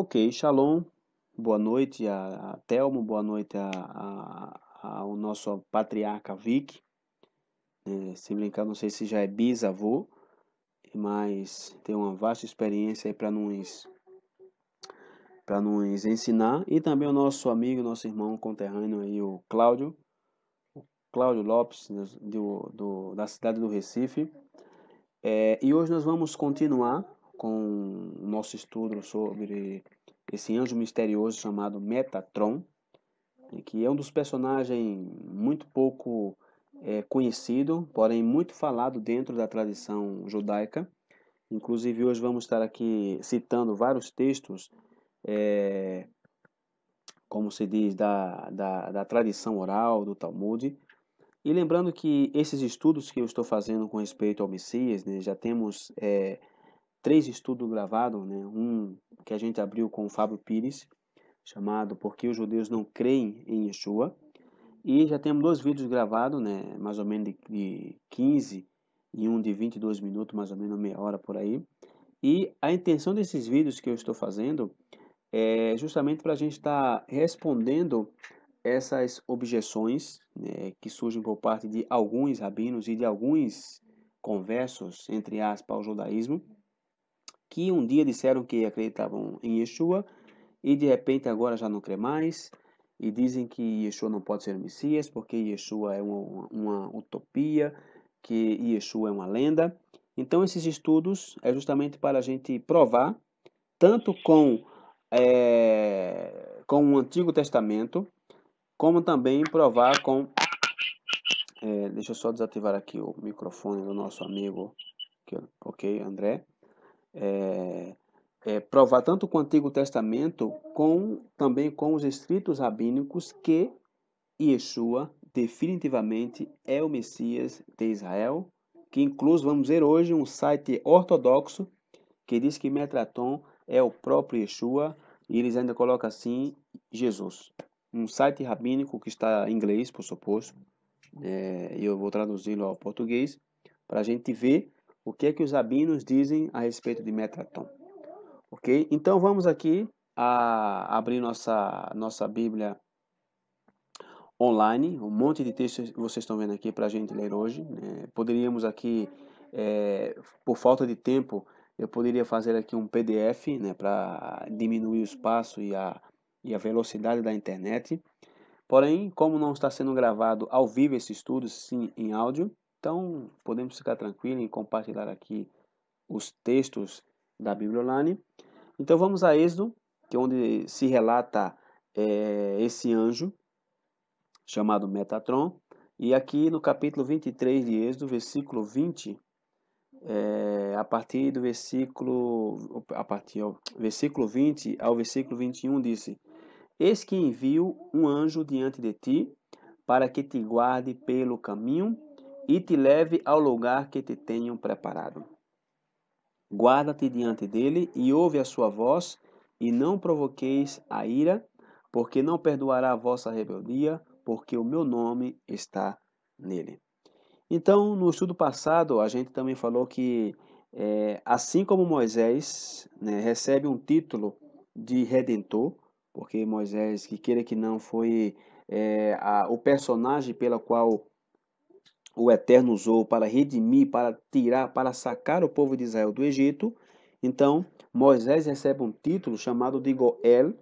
Ok, shalom, boa noite a, a Telmo, boa noite a, a, a, ao nosso patriarca Vic. É, sem brincar, não sei se já é bisavô, mas tem uma vasta experiência aí para nos para nos ensinar e também o nosso amigo, nosso irmão conterrâneo aí, o Cláudio, o Cláudio Lopes, do, do, da cidade do Recife. É, e hoje nós vamos continuar com o nosso estudo sobre esse anjo misterioso chamado Metatron, que é um dos personagens muito pouco é, conhecido, porém muito falado dentro da tradição judaica. Inclusive, hoje vamos estar aqui citando vários textos, é, como se diz, da, da, da tradição oral, do Talmud. E lembrando que esses estudos que eu estou fazendo com respeito ao Messias, né, já temos é, três estudos gravados, né? um que a gente abriu com o Fábio Pires, chamado Por que os Judeus Não Creem em Yeshua, e já temos dois vídeos gravados, né? mais ou menos de 15 e um de 22 minutos, mais ou menos meia hora por aí. E a intenção desses vídeos que eu estou fazendo é justamente para a gente estar tá respondendo essas objeções né, que surgem por parte de alguns rabinos e de alguns conversos, entre aspas, ao judaísmo, que um dia disseram que acreditavam em Yeshua e de repente agora já não crê mais e dizem que Yeshua não pode ser o Messias porque Yeshua é uma, uma utopia, que Yeshua é uma lenda. Então esses estudos é justamente para a gente provar tanto com é, com o Antigo Testamento, como também provar com é, deixa eu só desativar aqui o microfone do nosso amigo, ok, André é, é, provar tanto com o Antigo Testamento, com também com os escritos rabínicos, que Yeshua definitivamente é o Messias de Israel, que incluso vamos ver hoje um site ortodoxo que diz que Metraton é o próprio Yeshua, e eles ainda colocam assim Jesus. Um site rabínico que está em inglês, por suposto, é, eu vou traduzi-lo ao português, para a gente ver o que é que os rabinos dizem a respeito de Metatron? Ok? Então vamos aqui a abrir nossa, nossa Bíblia online. Um monte de textos que vocês estão vendo aqui para a gente ler hoje. Né? Poderíamos aqui, é, por falta de tempo, eu poderia fazer aqui um PDF né, para diminuir o espaço e a, e a velocidade da internet. Porém, como não está sendo gravado ao vivo esse estudo, sim em áudio, então, podemos ficar tranquilos em compartilhar aqui os textos da Bíblia online. Então, vamos a Êxodo, que é onde se relata é, esse anjo chamado Metatron. E aqui no capítulo 23 de Êxodo, versículo 20, é, a partir do versículo a partir ó, versículo 20 ao versículo 21 disse: Eis que envio um anjo diante de ti, para que te guarde pelo caminho e te leve ao lugar que te tenham preparado. Guarda-te diante dele e ouve a sua voz, e não provoqueis a ira, porque não perdoará a vossa rebeldia, porque o meu nome está nele. Então, no estudo passado, a gente também falou que, é, assim como Moisés né, recebe um título de redentor, porque Moisés, que queira que não, foi é, a, o personagem pelo qual o Eterno usou para redimir, para tirar, para sacar o povo de Israel do Egito, então Moisés recebe um título chamado de Goel.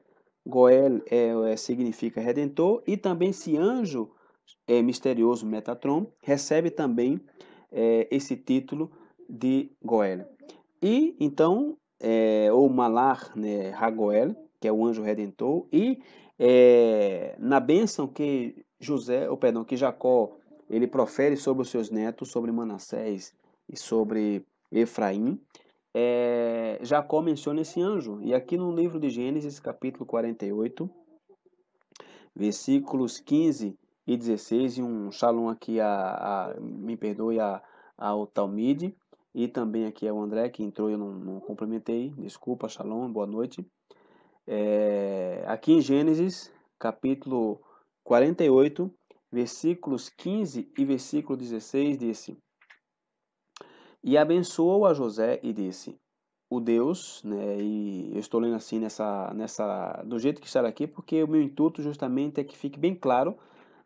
Goel é, é significa redentor, e também esse anjo é, misterioso, Metatron, recebe também é, esse título de Goel. E então, é, ou Malar, né, Hagoel, que é o anjo redentor, e é, na bênção que José, ou perdão, que Jacó ele profere sobre os seus netos, sobre Manassés e sobre Efraim. É, Jacó menciona esse anjo. E aqui no livro de Gênesis, capítulo 48, versículos 15 e 16, e um shalom aqui, a, a me perdoe, a, ao Talmide, e também aqui ao André, que entrou e eu não, não cumprimentei. Desculpa, shalom, boa noite. É, aqui em Gênesis, capítulo 48, versículos 15 e versículo 16 disse: E abençoou a José e disse: O Deus, né, e eu estou lendo assim nessa nessa do jeito que está aqui, porque o meu intuito justamente é que fique bem claro,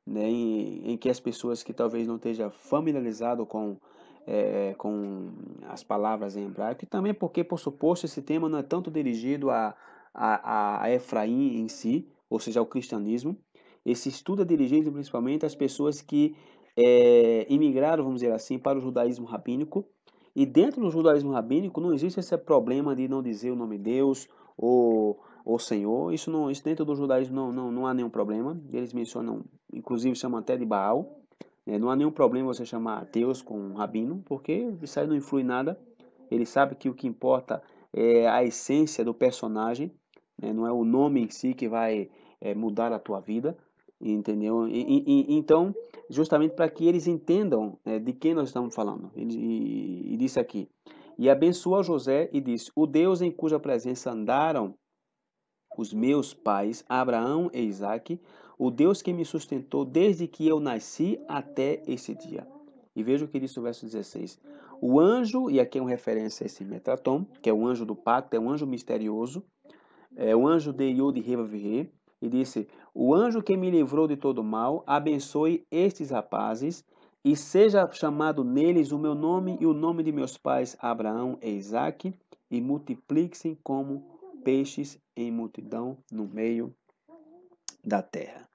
né, em, em que as pessoas que talvez não estejam familiarizado com é, com as palavras em hebraico, e também porque, por suposto, esse tema não é tanto dirigido a, a, a Efraim em si, ou seja, ao cristianismo, esse estudo é dirigente principalmente às pessoas que é, imigraram, vamos dizer assim, para o judaísmo rabínico. E dentro do judaísmo rabínico não existe esse problema de não dizer o nome de Deus ou o Senhor. Isso, não, isso dentro do judaísmo não, não, não há nenhum problema. Eles mencionam, inclusive chamam até de Baal. É, não há nenhum problema você chamar Deus com um rabino, porque isso aí não influi nada. Ele sabe que o que importa é a essência do personagem, né? não é o nome em si que vai é, mudar a tua vida entendeu? E, e, então, justamente para que eles entendam né, de quem nós estamos falando. Ele e, e disse aqui: E abençoa José e disse: O Deus em cuja presença andaram os meus pais, Abraão e Isaque, o Deus que me sustentou desde que eu nasci até esse dia. E veja o que diz o verso 16. O anjo, e aqui é uma referência a esse Metratom, que é o anjo do pacto, é um anjo misterioso, é o anjo de Yod Revavirê, e disse: O anjo que me livrou de todo mal, abençoe estes rapazes, e seja chamado neles o meu nome e o nome de meus pais Abraão e isaac e multipliquem como peixes em multidão no meio da terra.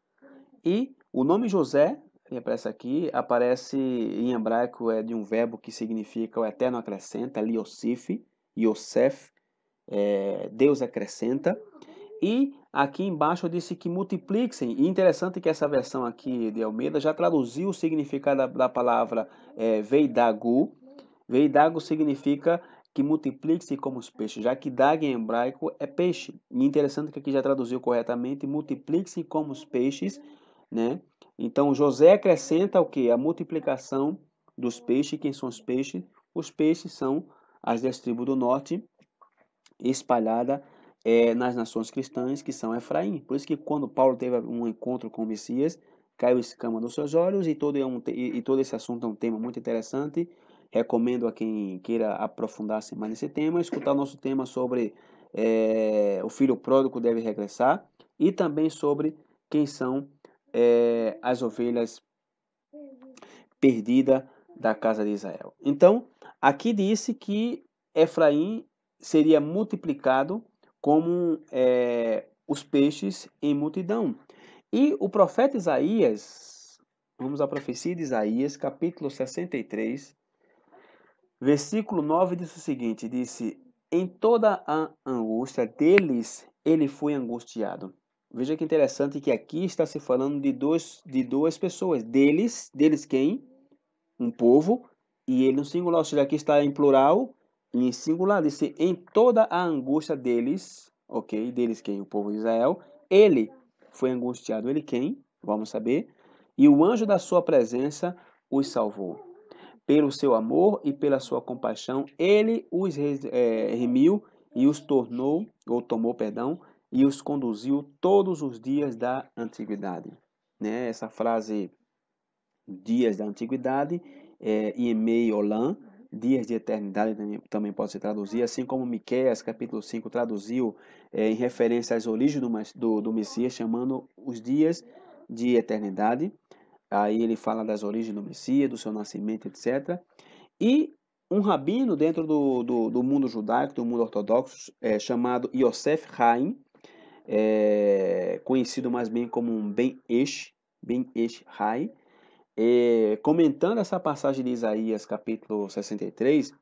E o nome José, que aparece aqui, aparece em hebraico é de um verbo que significa o eterno acrescenta, Liosif, Yosef, é, Deus acrescenta. E aqui embaixo eu disse que multipliquem. E interessante que essa versão aqui de Almeida já traduziu o significado da, da palavra é, veidagu. Veidagu significa que multiplique-se como os peixes, já que dag em hebraico é peixe. E interessante que aqui já traduziu corretamente, multiplique-se como os peixes, né? Então José acrescenta o que? A multiplicação dos peixes. Quem são os peixes? Os peixes são as das tribos do norte, espalhada é, nas nações cristãs, que são Efraim. Por isso que quando Paulo teve um encontro com o Messias, caiu escama dos seus olhos e todo, é um, e, e todo esse assunto é um tema muito interessante. Recomendo a quem queira aprofundar-se mais nesse tema, escutar o nosso tema sobre é, o filho pródigo deve regressar e também sobre quem são é, as ovelhas perdidas da casa de Israel. Então, aqui disse que Efraim seria multiplicado como é, os peixes em multidão. E o profeta Isaías, vamos à profecia de Isaías, capítulo 63, versículo 9 diz o seguinte: disse: Em toda a angústia deles ele foi angustiado. Veja que interessante que aqui está se falando de, dois, de duas pessoas. Deles, deles quem? Um povo, e ele no singular, ou seja, aqui está em plural, e singular, disse: em toda a angústia deles, ok? Deles quem? O povo de Israel. Ele foi angustiado. Ele quem? Vamos saber. E o anjo da sua presença os salvou. Pelo seu amor e pela sua compaixão, ele os é, remiu e os tornou, ou tomou, perdão, e os conduziu todos os dias da antiguidade. Né? Essa frase, dias da antiguidade, é, em meio Olam, dias de eternidade também pode se traduzir, assim como Miqueias capítulo 5 traduziu é, em referência às origens do, do, do, Messias, chamando os dias de eternidade. Aí ele fala das origens do Messias, do seu nascimento, etc. E um rabino dentro do, do, do mundo judaico, do mundo ortodoxo, é, chamado Yosef Haim, é, conhecido mais bem como Ben Esh, Ben Esh Haim, é, comentando essa passagem de Isaías, capítulo 63,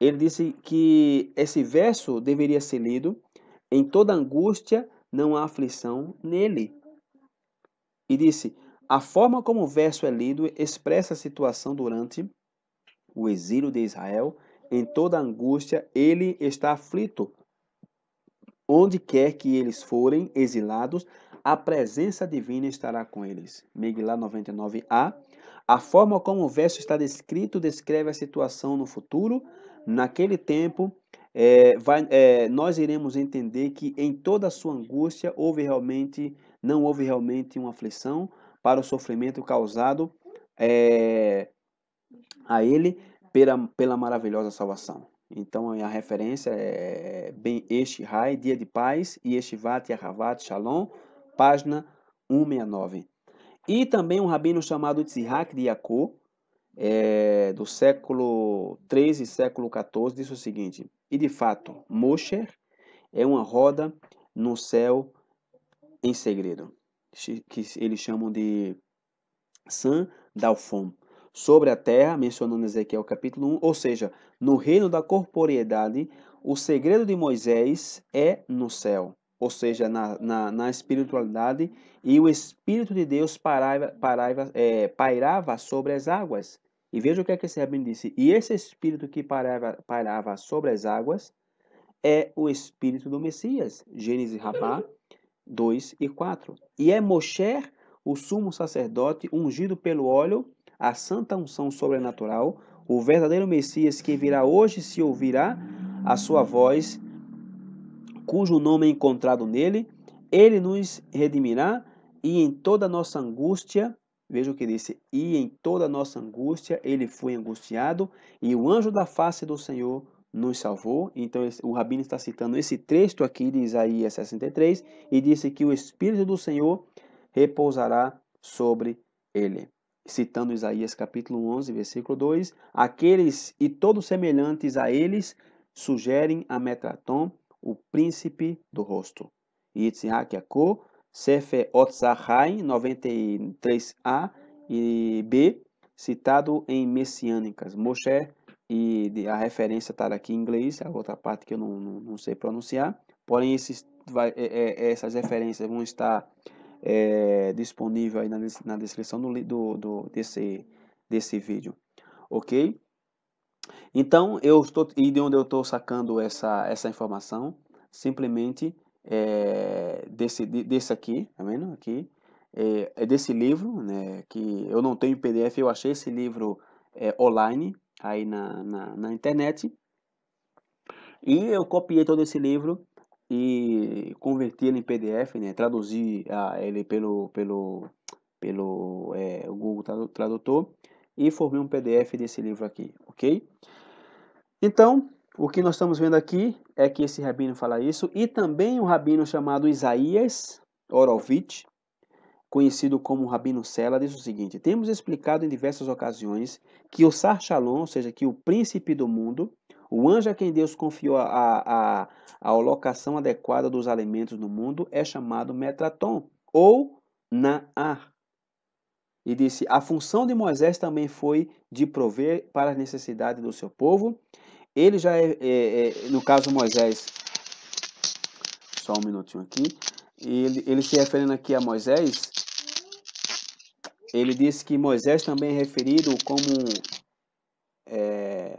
ele disse que esse verso deveria ser lido em toda angústia não há aflição nele. E disse: a forma como o verso é lido expressa a situação durante o exílio de Israel. Em toda angústia, ele está aflito. Onde quer que eles forem exilados, a presença divina estará com eles. Miglá 99a. A forma como o verso está descrito descreve a situação no futuro. Naquele tempo, é, vai, é, nós iremos entender que em toda a sua angústia houve realmente, não houve realmente uma aflição para o sofrimento causado é, a ele pela, pela maravilhosa salvação. Então a referência é bem este Rai, dia de paz, e este Vat, Yahavat, Shalom, página 169. E também um rabino chamado Tzihak de Yakô, é, do século 13 e século 14, disse o seguinte: E de fato, Mosher é uma roda no céu em segredo, que eles chamam de San Dalfon, sobre a terra, mencionando Ezequiel capítulo 1, ou seja, no reino da corporeidade, o segredo de Moisés é no céu ou seja, na, na, na, espiritualidade, e o Espírito de Deus parava, parava, é, pairava sobre as águas. E veja o que é que esse rabino disse. E esse Espírito que pairava, pairava sobre as águas é o Espírito do Messias. Gênesis Rabá 2 e 4. E é Mosher, o sumo sacerdote, ungido pelo óleo, a santa unção sobrenatural, o verdadeiro Messias que virá hoje se ouvirá a sua voz cujo nome é encontrado nele, ele nos redimirá e em toda nossa angústia, veja o que disse, e em toda nossa angústia ele foi angustiado e o anjo da face do Senhor nos salvou. Então o Rabino está citando esse texto aqui de Isaías 63 e disse que o Espírito do Senhor repousará sobre ele. Citando Isaías capítulo 11, versículo 2, aqueles e todos semelhantes a eles sugerem a Metraton o príncipe do rosto. Yitzhak Yaakov, Sefer Otzahai 93a e b, citado em Messiânicas, Moshe, e a referência está aqui em inglês, a outra parte que eu não, não, não sei pronunciar, porém esses, vai, é, é, é essas referências vão estar é, disponíveis na, na descrição do, do, do, desse, desse vídeo, ok? Então, eu estou, e de onde eu estou sacando essa, essa informação? Simplesmente é, desse, desse aqui, tá vendo? Aqui, é, é, desse livro, né? Que eu não tenho PDF, eu achei esse livro é, online, aí na, na, na internet. E eu copiei todo esse livro e converti ele em PDF, né? Traduzi ah, ele pelo, pelo, pelo é, Google Tradutor e formei um PDF desse livro aqui, ok? Então, o que nós estamos vendo aqui é que esse rabino fala isso, e também um rabino chamado Isaías Orovitch, conhecido como Rabino Sela, diz o seguinte: Temos explicado em diversas ocasiões que o Sar Shalom, ou seja, que o príncipe do mundo, o anjo a quem Deus confiou a, a, a alocação adequada dos alimentos no mundo, é chamado Metraton, ou Naar. E disse: A função de Moisés também foi de prover para as necessidades do seu povo ele já é, é, é no caso Moisés, só um minutinho aqui, ele, ele se referindo aqui a Moisés, ele disse que Moisés também é referido como, é,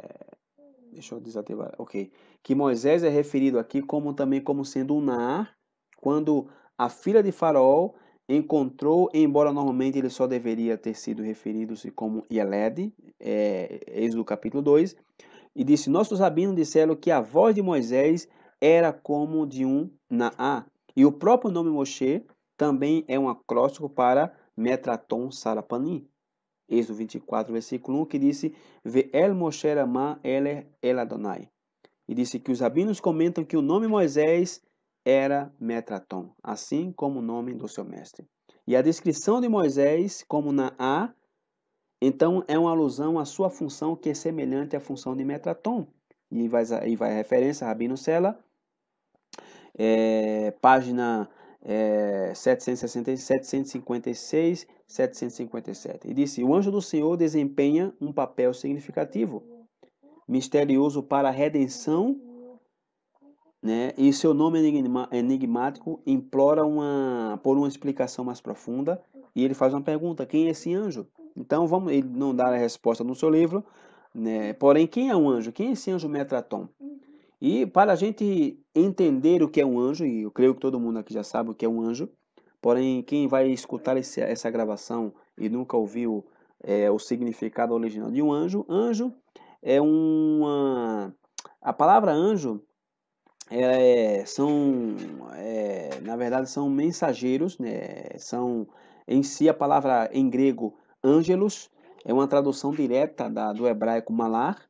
deixa eu desativar, ok, que Moisés é referido aqui como também como sendo um Nar, quando a filha de Faraó encontrou, embora normalmente ele só deveria ter sido referido-se como Yeled, é, ex do capítulo 2, e disse: Nossos rabinos disseram que a voz de Moisés era como de um Naá. E o próprio nome Moshe também é um acróstico para Metraton Sarapanim. Êxodo 24, versículo 1, que disse: Ve el Moshe Ramá el, el Adonai. E disse que os rabinos comentam que o nome Moisés era Metraton, assim como o nome do seu mestre. E a descrição de Moisés como Naá então, é uma alusão à sua função que é semelhante à função de metraton. E vai, e vai a referência, Rabino Sela, é, página é, 756, 757. E disse, o anjo do Senhor desempenha um papel significativo, misterioso para a redenção, né? e seu nome enigmático implora uma, por uma explicação mais profunda, e ele faz uma pergunta, quem é esse anjo? Então vamos, ele não dá a resposta no seu livro, né? Porém, quem é um anjo? Quem é esse anjo Metraton? E para a gente entender o que é um anjo, e eu creio que todo mundo aqui já sabe o que é um anjo, porém quem vai escutar esse, essa gravação e nunca ouviu é, o significado original de um anjo, anjo é uma a palavra anjo é, são, é, na verdade, são mensageiros, né? são em si a palavra em grego Angelus é uma tradução direta da, do hebraico malar,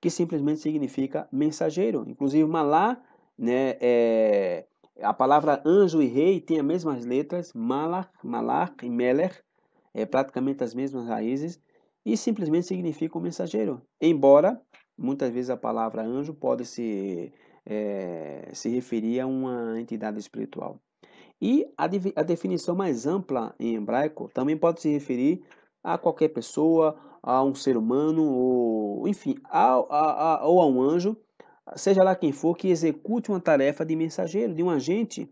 que simplesmente significa mensageiro. Inclusive, malar, né, é, a palavra anjo e rei tem as mesmas letras, malar, malar e meler, é, praticamente as mesmas raízes, e simplesmente significa um mensageiro. Embora, muitas vezes, a palavra anjo pode se, é, se referir a uma entidade espiritual. E a, a definição mais ampla em hebraico também pode se referir a qualquer pessoa, a um ser humano, ou enfim, a, a, a, ou a um anjo, seja lá quem for, que execute uma tarefa de mensageiro, de um agente,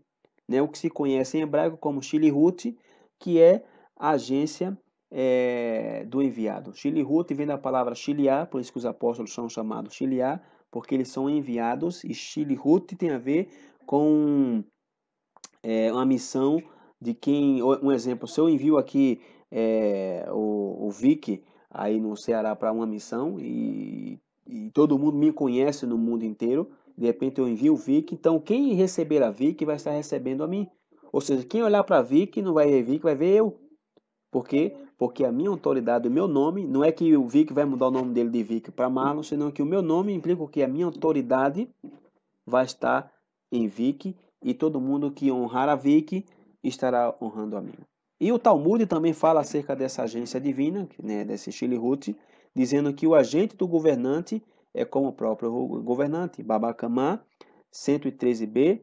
né, o que se conhece em hebraico como Shilihut, que é a agência é, do enviado. Shilihut vem da palavra Shiliá, por isso que os apóstolos são chamados Shiliá, porque eles são enviados, e Shilihut tem a ver com é, uma missão de quem, um exemplo, se eu envio aqui é, o, o Vic aí no Ceará para uma missão e, e, todo mundo me conhece no mundo inteiro. De repente eu envio o Vic, então quem receber a Vic vai estar recebendo a mim. Ou seja, quem olhar para a Vic não vai ver Vic, vai ver eu. Por quê? Porque a minha autoridade, o meu nome, não é que o Vic vai mudar o nome dele de Vic para Marlon, senão que o meu nome implica que a minha autoridade vai estar em Vic e todo mundo que honrar a Vic estará honrando a mim. E o Talmud também fala acerca dessa agência divina, né, desse Shilihut, dizendo que o agente do governante é como o próprio governante. Babakamá, 113b,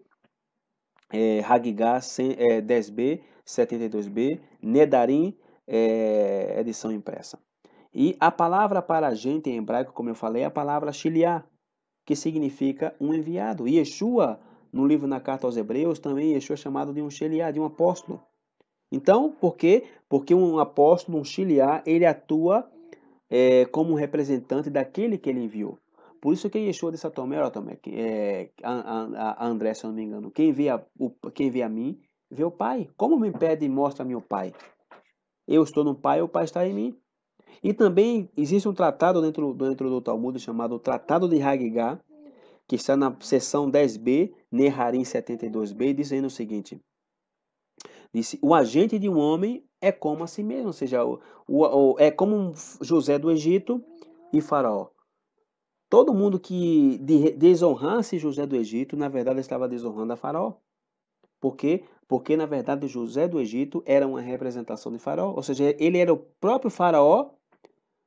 é, Hagigá, 10b, é, 72b, Nedarim, é, edição impressa. E a palavra para agente em hebraico, como eu falei, é a palavra Shiliá, que significa um enviado. E Yeshua, no livro na carta aos Hebreus, também Yeshua é chamado de um Shiliá, de um apóstolo. Então, por quê? Porque um apóstolo, um chiliar, ele atua é, como um representante daquele que ele enviou. Por isso que Yeshua disse a Tomé, ó Tomé, é, a, a, a, André, se eu não me engano, quem vê, a, o, quem vê a mim, vê o Pai. Como me pede e mostra-me o Pai? Eu estou no Pai, o Pai está em mim. E também existe um tratado dentro, dentro do Talmud chamado Tratado de Hagigah, que está na seção 10b, Neharim 72b, dizendo o seguinte: Disse: O agente de um homem é como a si mesmo, ou seja, o, o, o é como José do Egito e Faraó. Todo mundo que desonrasse José do Egito, na verdade, estava desonrando a Faraó. Por quê? Porque, na verdade, José do Egito era uma representação de Faraó. Ou seja, ele era o próprio Faraó,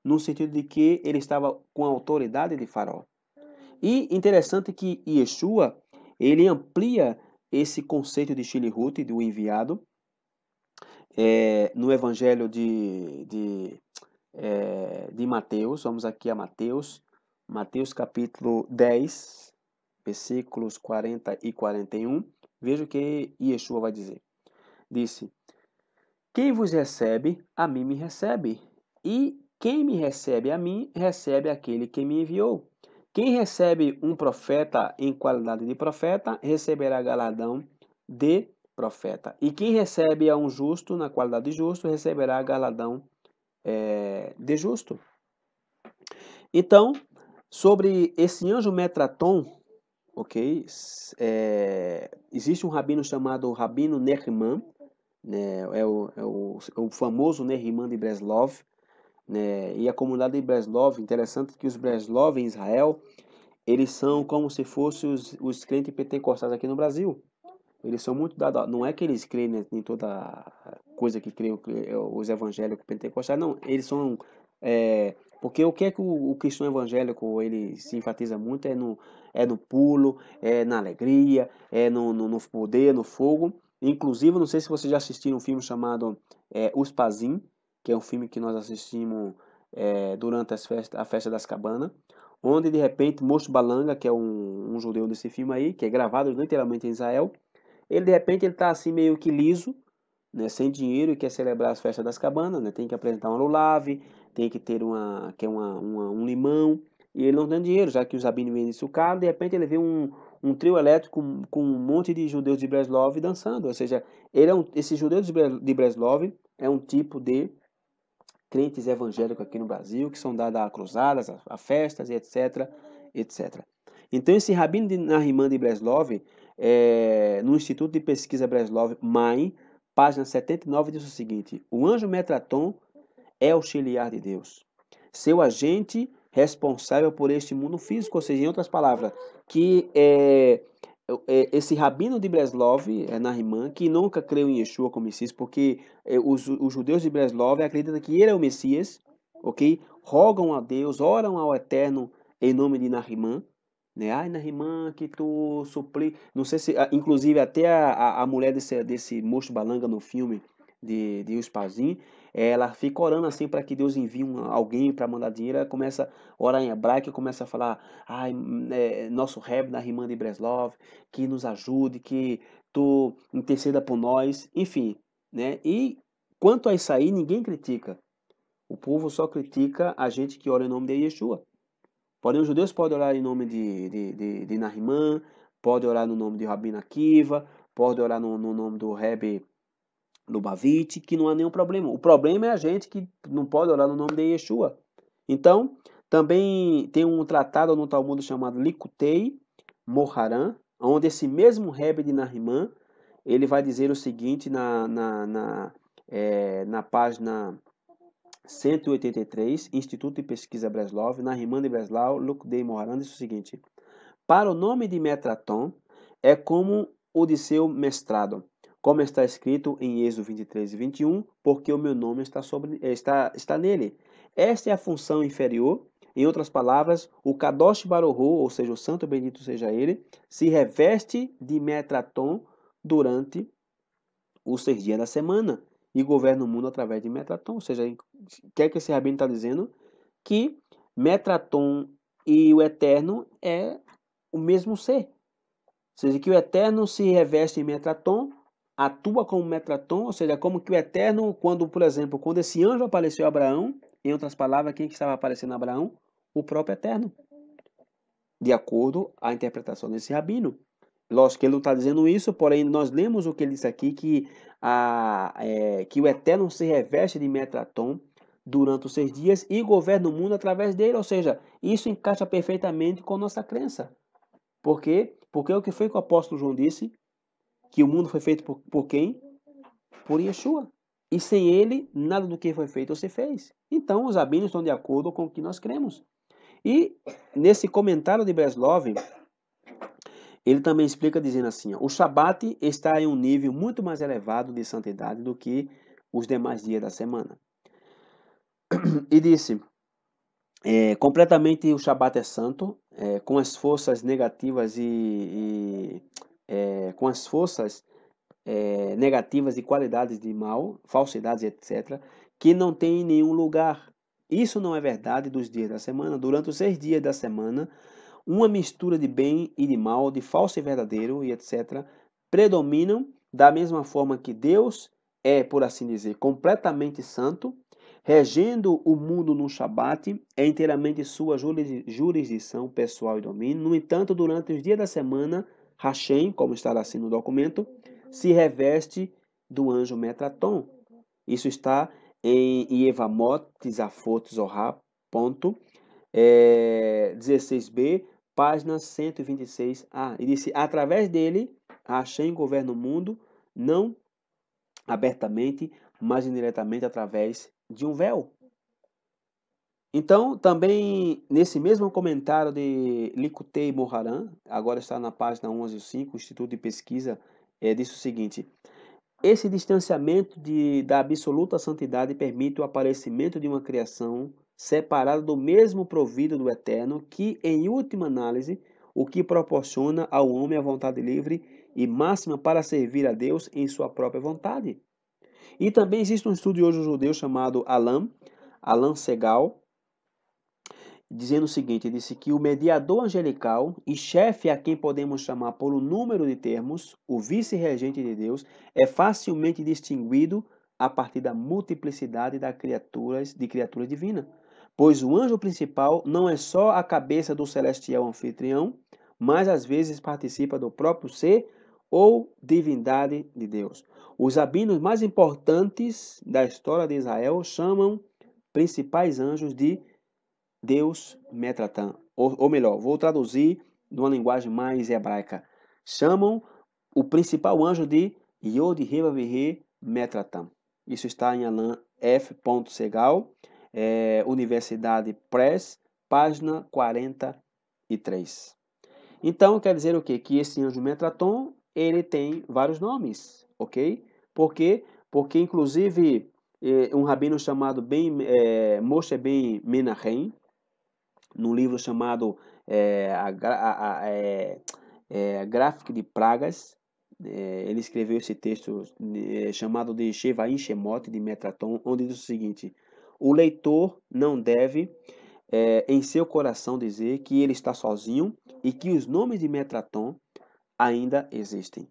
no sentido de que ele estava com a autoridade de Faraó. E interessante que Yeshua, ele amplia esse conceito de Shilihut, do enviado, é, no Evangelho de, de, é, de Mateus. Vamos aqui a Mateus, Mateus capítulo 10, versículos 40 e 41. Veja o que Yeshua vai dizer. Disse: Quem vos recebe, a mim me recebe. E quem me recebe a mim, recebe aquele que me enviou. Quem recebe um profeta em qualidade de profeta, receberá galardão de profeta. E quem recebe a um justo, na qualidade de justo, receberá galadão é, de justo. Então, sobre esse anjo Metraton, ok? É, existe um rabino chamado Rabino Nerman, né, é, o, é, o, é, o, famoso Nerman de Breslov, né, e a comunidade de Breslov, interessante que os Breslov em Israel, eles são como se fossem os, os crentes pentecostais aqui no Brasil, eles são muito dados. Não é que eles creem né, em toda coisa que creem é os evangélicos pentecostais, não. Eles são. É, porque o que é que o, o, cristão evangélico ele se enfatiza muito é no, é no pulo, é na alegria, é no, no, no poder, no fogo. Inclusive, não sei se vocês já assistiram um filme chamado é, Os Pazim, que é um filme que nós assistimos é, durante as festa a festa das cabanas, onde de repente Mocho Balanga, que é um, um judeu desse filme aí, que é gravado literalmente em Israel, ele de repente ele está assim meio que liso, né, sem dinheiro e quer celebrar as festas das cabanas, né, tem que apresentar uma lulave, tem que ter uma, quer é uma, uma, um limão, e ele não tem dinheiro, já que os rabinos vendem o caro, de repente ele vê um, um trio elétrico com, com um monte de judeus de Breslov dançando, ou seja, ele é um, esse judeu de Breslov é um tipo de crentes evangélicos aqui no Brasil, que são dados a cruzadas, a, a festas, etc, etc. Então esse Rabino de Nahman de Breslov, é, no Instituto de Pesquisa Breslov Main, página 79, diz o seguinte: O anjo Metraton é auxiliar de Deus, seu agente responsável por este mundo físico, ou seja, em outras palavras, que é, é esse rabino de Breslov, é, Nariman, que nunca creu em Yeshua como Messias, porque é, os, os judeus de Breslov acreditam que ele é o Messias, ok? Rogam a Deus, oram ao Eterno em nome de Nariman, né? Ai, irmã que tu supli. Não sei se. Ah, inclusive, até a, a mulher desse, desse moço balanga no filme de, de Uspazin, ela fica orando assim para que Deus envie um, alguém para mandar dinheiro. Ela começa a orar em hebraico começa a falar: ai, é, nosso Reb Narimã de Breslov, que nos ajude, que tu interceda por nós. Enfim, né? E quanto a isso aí, ninguém critica. O povo só critica a gente que ora em nome de Yeshua. Porém, os judeus podem orar em nome de, de, de, de Nahimã, pode orar no nome de Rabina Kiva, pode orar no, no nome do Rebbe Lubavitch, que não há nenhum problema. O problema é a gente que não pode orar no nome de Yeshua. Então, também tem um tratado no Talmud chamado Likutei Moharan, onde esse mesmo Rebbe de Nahimã, ele vai dizer o seguinte na, na, na, é, na página 183, Instituto de Pesquisa Breslov, Rimanda de Breslau, Luc de Moharan, diz o seguinte: Para o nome de Metraton é como o de seu mestrado, como está escrito em Êxodo 23 e 21, porque o meu nome está, sobre, está, está nele. Esta é a função inferior. Em outras palavras, o Kadosh Baruhu, ou seja, o Santo Bendito seja ele, se reveste de Metraton durante os seis dias da semana e governa o mundo através de Metraton. Ou seja, o que é que esse rabino está dizendo? Que Metraton e o Eterno é o mesmo ser. Ou seja, que o Eterno se reveste em Metraton, atua como Metraton, ou seja, como que o Eterno, quando, por exemplo, quando esse anjo apareceu a Abraão, em outras palavras, quem que estava aparecendo a Abraão? O próprio Eterno. De acordo à interpretação desse rabino. Lógico que ele não está dizendo isso, porém nós lemos o que ele disse aqui, que, a, é, que o Eterno se reveste de Metraton durante os seis dias e governa o mundo através dele. Ou seja, isso encaixa perfeitamente com nossa crença. Por quê? Porque é o que foi que o apóstolo João disse? Que o mundo foi feito por, por quem? Por Yeshua. E sem ele, nada do que foi feito se fez. Então, os rabinos estão de acordo com o que nós cremos. E nesse comentário de Breslov, ele também explica dizendo assim: ó, o Shabat está em um nível muito mais elevado de santidade do que os demais dias da semana. E disse: é, completamente o Shabat é santo, é, com as forças negativas e, e é, com as forças é, negativas e qualidades de mal, falsidades, etc., que não tem em nenhum lugar. Isso não é verdade dos dias da semana. Durante os seis dias da semana, uma mistura de bem e de mal, de falso e verdadeiro e etc., predominam da mesma forma que Deus é, por assim dizer, completamente santo, regendo o mundo no Shabat, é inteiramente sua jurisdição pessoal e domínio. No entanto, durante os dias da semana, Hashem, como está assim no documento, se reveste do anjo Metraton. Isso está em Yevamot, Tzafot, Zohar, ponto é, eh, 16b, página 126a. Ah, e disse: através dele, a Shem governa o mundo, não abertamente, mas indiretamente através de um véu. Então, também nesse mesmo comentário de Likutei Moharan, agora está na página 11.5, o Instituto de Pesquisa é, eh, disse o seguinte: esse distanciamento de, da absoluta santidade permite o aparecimento de uma criação separado do mesmo provido do Eterno, que, em última análise, o que proporciona ao homem a vontade livre e máxima para servir a Deus em sua própria vontade. E também existe um estudo estudioso judeu chamado Alam Alan Segal, dizendo o seguinte: disse que o mediador angelical e chefe a quem podemos chamar por um número de termos, o vice-regente de Deus, é facilmente distinguido a partir da multiplicidade da criaturas, de criaturas divina pois o anjo principal não é só a cabeça do celestial anfitrião, mas às vezes participa do próprio ser ou divindade de Deus. Os rabinos mais importantes da história de Israel chamam principais anjos de Deus Metratã. Ou, ou melhor, vou traduzir numa linguagem mais hebraica. Chamam o principal anjo de Yod Rebavirre Metratã. Isso está em Alan F. Segal, é, Universidade Press, página 43. Então, quer dizer o quê? Que esse anjo Metatron, ele tem vários nomes, ok? Por quê? Porque, inclusive, é, um rabino chamado ben, é, Moshe Ben Menahem, num livro chamado é, a, a, a, é, é Gráfico de Pragas, é, ele escreveu esse texto chamado de Shevaim Shemot de Metraton, onde diz o seguinte: o leitor não deve, é, em seu coração, dizer que ele está sozinho e que os nomes de Metraton ainda existem.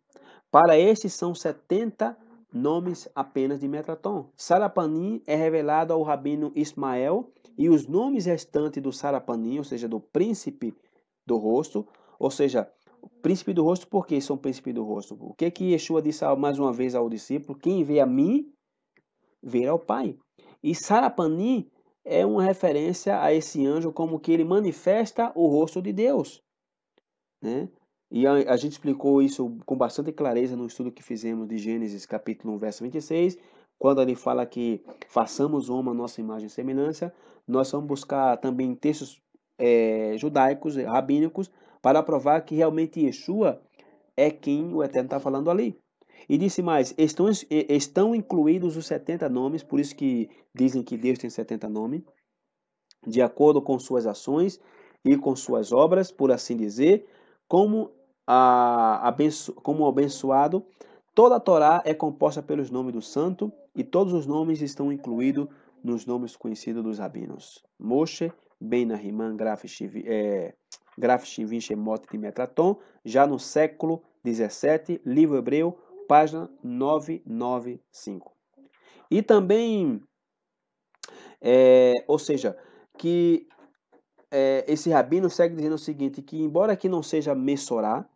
Para estes são 70 nomes apenas de Metraton. Sarapanim é revelado ao rabino Ismael e os nomes restantes do Sarapanim, ou seja, do príncipe do rosto, ou seja, príncipe do rosto, por que são príncipe do rosto? O que que Yeshua disse mais uma vez ao discípulo? Quem vê a mim, verá ao Pai. E Sarapanim é uma referência a esse anjo como que ele manifesta o rosto de Deus. Né? E a, a, gente explicou isso com bastante clareza no estudo que fizemos de Gênesis capítulo 1, verso 26, quando ele fala que façamos uma nossa imagem e semelhança. Nós vamos buscar também textos é, judaicos, rabínicos, para provar que realmente Yeshua é quem o Eterno está falando ali. E disse mais: estão, estão incluídos os 70 nomes, por isso que dizem que Deus tem 70 nomes, de acordo com suas ações e com suas obras, por assim dizer, como, a, abenço, como abençoado. Toda a Torá é composta pelos nomes do santo e todos os nomes estão incluídos nos nomes conhecidos dos rabinos. Moshe, Ben-Nahimã, Graf, é, Shivin, Shemot e Metraton, já no século 17, livro hebreu página 995. E também, é, ou seja, que é, esse rabino segue dizendo o seguinte, que embora aqui não seja Messorá,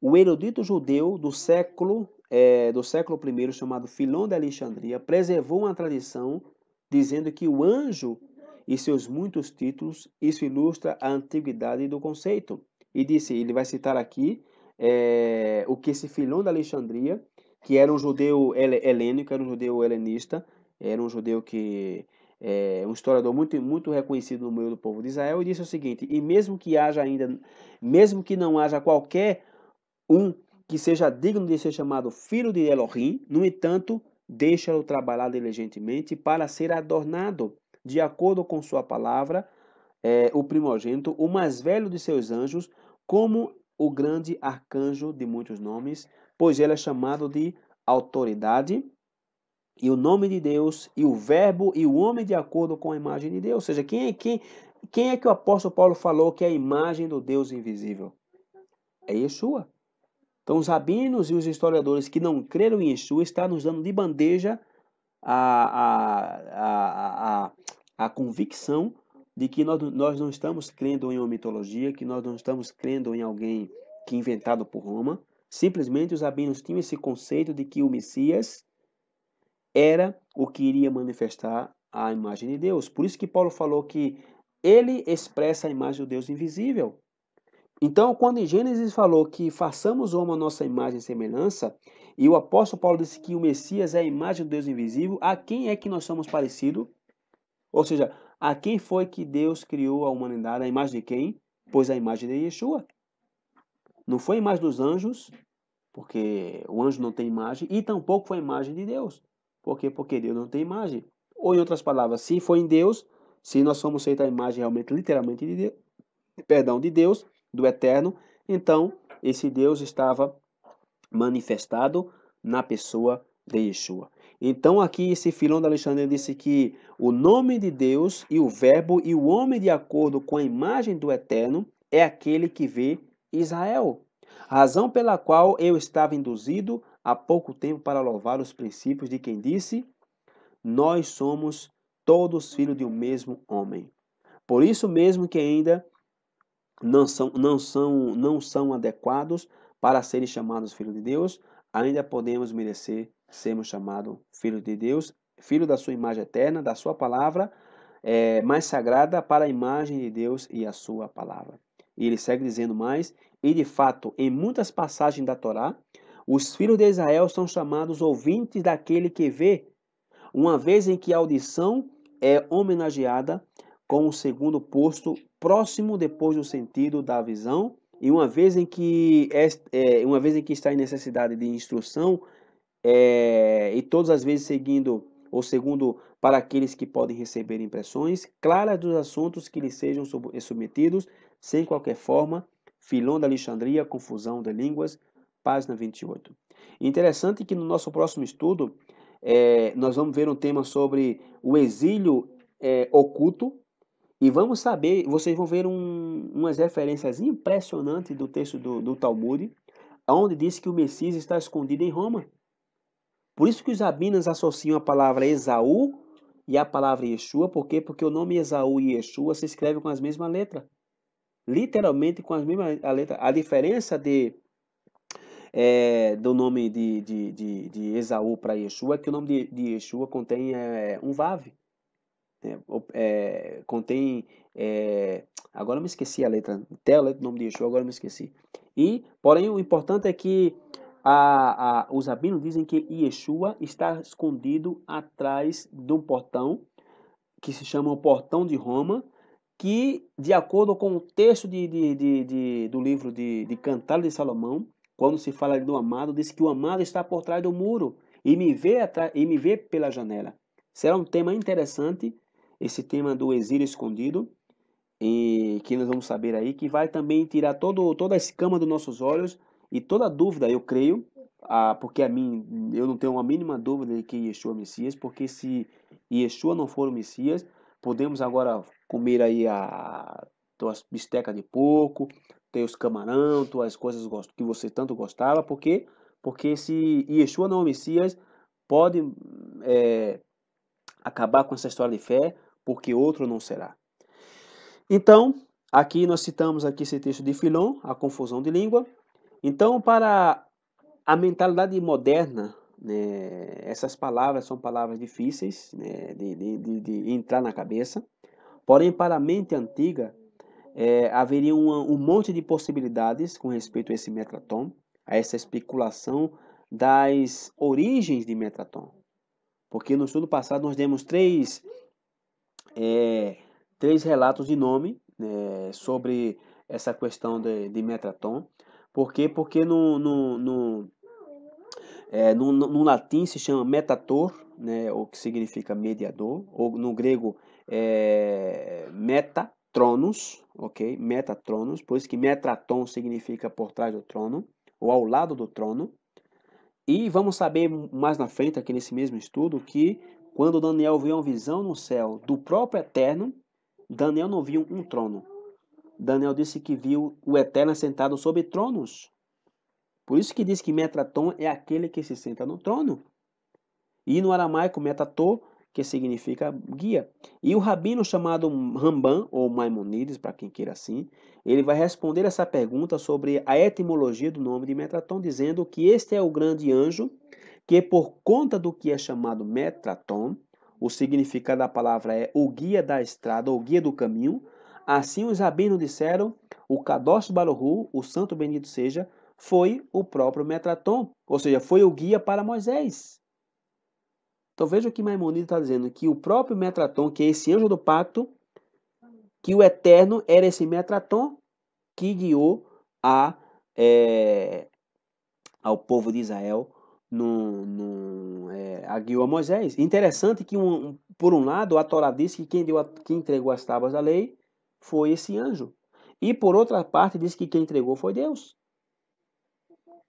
o erudito judeu do século é, do século I, chamado Filon de Alexandria, preservou uma tradição dizendo que o anjo e seus muitos títulos, isso ilustra a antiguidade do conceito. E disse, ele vai citar aqui é, o que esse Filon de Alexandria que era um judeu helênico, era um judeu helenista, era um judeu que é um historiador muito, muito reconhecido no meio do povo de Israel, e disse o seguinte: e mesmo que haja ainda, mesmo que não haja qualquer um que seja digno de ser chamado filho de Elohim, no entanto, deixa-o trabalhar diligentemente para ser adornado, de acordo com sua palavra, é, o primogênito, o mais velho de seus anjos, como o grande arcanjo de muitos nomes, pois ele é chamado de autoridade e o nome de Deus e o verbo e o homem de acordo com a imagem de Deus. Ou seja, quem é quem, quem é que o apóstolo Paulo falou que é a imagem do Deus invisível? É Yeshua. Então os rabinos e os historiadores que não creram em Yeshua estão nos dando de bandeja a, a, a, a, a convicção de que nós, nós não estamos crendo em uma mitologia, que nós não estamos crendo em alguém que inventado por Roma, Simplesmente os rabinos tinham esse conceito de que o Messias era o que iria manifestar a imagem de Deus. Por isso que Paulo falou que ele expressa a imagem do Deus invisível. Então, quando em Gênesis falou que façamos o homem a nossa imagem e semelhança, e o apóstolo Paulo disse que o Messias é a imagem do Deus invisível, a quem é que nós somos parecidos? Ou seja, a quem foi que Deus criou a humanidade? A imagem de quem? Pois a imagem de Yeshua. Não foi a imagem dos anjos, porque o anjo não tem imagem, e tampouco foi a imagem de Deus. Por quê? Porque Deus não tem imagem. Ou, em outras palavras, se foi em Deus, se nós somos feitos a imagem realmente, literalmente, de Deus, perdão, de Deus, do Eterno, então esse Deus estava manifestado na pessoa de Yeshua. Então aqui esse filão da Alexandria disse que o nome de Deus e o verbo e o homem de acordo com a imagem do Eterno é aquele que vê Israel, razão pela qual eu estava induzido há pouco tempo para louvar os princípios de quem disse: Nós somos todos filhos de um mesmo homem. Por isso mesmo que ainda não são, não são, não são adequados para serem chamados filhos de Deus, ainda podemos merecer sermos chamados filhos de Deus, filho da sua imagem eterna, da sua palavra é, mais sagrada para a imagem de Deus e a sua palavra. E ele segue dizendo mais: E de fato, em muitas passagens da Torá, os filhos de Israel são chamados ouvintes daquele que vê, uma vez em que a audição é homenageada com o segundo posto próximo depois do sentido da visão, e uma vez em que, é, uma vez em que está em necessidade de instrução, é, e todas as vezes seguindo ou segundo para aqueles que podem receber impressões claras dos assuntos que lhes sejam submetidos sem qualquer forma, Filon da Alexandria, Confusão de Línguas, página 28. Interessante que no nosso próximo estudo é, nós vamos ver um tema sobre o exílio é, oculto e vamos saber, vocês vão ver um, umas referências impressionantes do texto do, do Talmud, onde diz que o Messias está escondido em Roma. Por isso que os abinas associam a palavra Esaú e a palavra Yeshua, por quê? Porque o nome Esaú e Yeshua se escreve com as mesmas letras literalmente com as mesmas letras. A diferença de é, do nome de, de, de, de Esaú para Yeshua é que o nome de, de Yeshua contém é, um Vav. Né? É, contém. É, agora eu me esqueci a letra. Até a letra do nome de Yeshua, agora eu me esqueci. E, porém, o importante é que a, a, os rabinos dizem que Yeshua está escondido atrás de um portão que se chama o Portão de Roma, que, de acordo com o texto de, de, de, do livro de, de Cantar de Salomão, quando se fala do amado, diz que o amado está por trás do muro e me vê, e me vê pela janela. Será um tema interessante, esse tema do exílio escondido, e que nós vamos saber aí, que vai também tirar todo, toda a escama dos nossos olhos e toda dúvida, eu creio, ah, porque a mim eu não tenho a mínima dúvida de que Yeshua é o Messias, porque se Yeshua não for o Messias, podemos agora comer aí a tuas bisteca de porco, teus camarão, tuas coisas que você tanto gostava, porque porque se Yeshua não é o Messias, pode é, acabar com essa história de fé, porque outro não será. Então, aqui nós citamos aqui esse texto de Filon, a confusão de língua. Então, para a mentalidade moderna, né, essas palavras são palavras difíceis né, de, de, de, de entrar na cabeça. Porém, para a mente antiga, é, haveria uma, um monte de possibilidades com respeito a esse Metratom, a essa especulação das origens de Metratom, Porque no estudo passado nós demos três, é, três relatos de nome né, sobre essa questão de, de Metraton. Por quê? Porque no, no, no, é, no, no latim se chama metator, né, o que significa mediador, ou no grego é, Metatronus, ok? por pois que Metraton significa por trás do trono, ou ao lado do trono. E vamos saber mais na frente, aqui nesse mesmo estudo, que quando Daniel viu uma visão no céu do próprio Eterno, Daniel não viu um trono. Daniel disse que viu o Eterno sentado sobre tronos. Por isso que diz que Metraton é aquele que se senta no trono. E no aramaico, Metatô que significa guia. E o rabino chamado Ramban, ou Maimonides, para quem queira assim, ele vai responder essa pergunta sobre a etimologia do nome de Metraton, dizendo que este é o grande anjo, que por conta do que é chamado Metraton, o significado da palavra é o guia da estrada, ou guia do caminho. Assim os rabinos disseram, o Kadosh Baruhu, o santo bendito seja, foi o próprio Metraton, ou seja, foi o guia para Moisés. Então veja o que Maimonides está dizendo que o próprio Metraton, que é esse anjo do pacto, que o Eterno era esse Metraton que guiou a, é, ao povo de Israel, no, no, é, a guiou a Moisés. Interessante que, um, por um lado, a Torá diz que quem, deu a, quem entregou as tábuas da lei foi esse anjo. E, por outra parte, diz que quem entregou foi Deus. Ou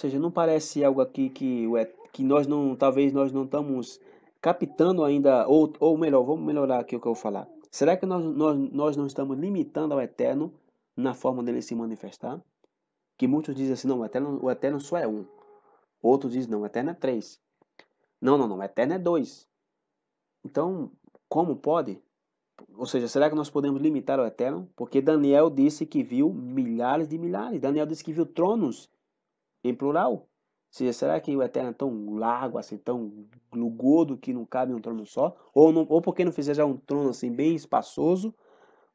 seja, não parece algo aqui que o Eterno que nós não, talvez nós não estamos captando ainda, ou, ou melhor, vamos melhorar aqui o que eu vou falar. Será que nós, nós, nós não estamos limitando ao Eterno na forma dele se manifestar? Que muitos dizem assim, não, o Eterno, o eterno só é um. Outros dizem, não, o Eterno é três. Não, não, não, o Eterno é dois. Então, como pode? Ou seja, será que nós podemos limitar o Eterno? Porque Daniel disse que viu milhares de milhares. Daniel disse que viu tronos, em plural seja, será que o Eterno é tão largo, assim, tão gordo que não cabe um trono só? Ou, não, ou porque não fizer um trono assim bem espaçoso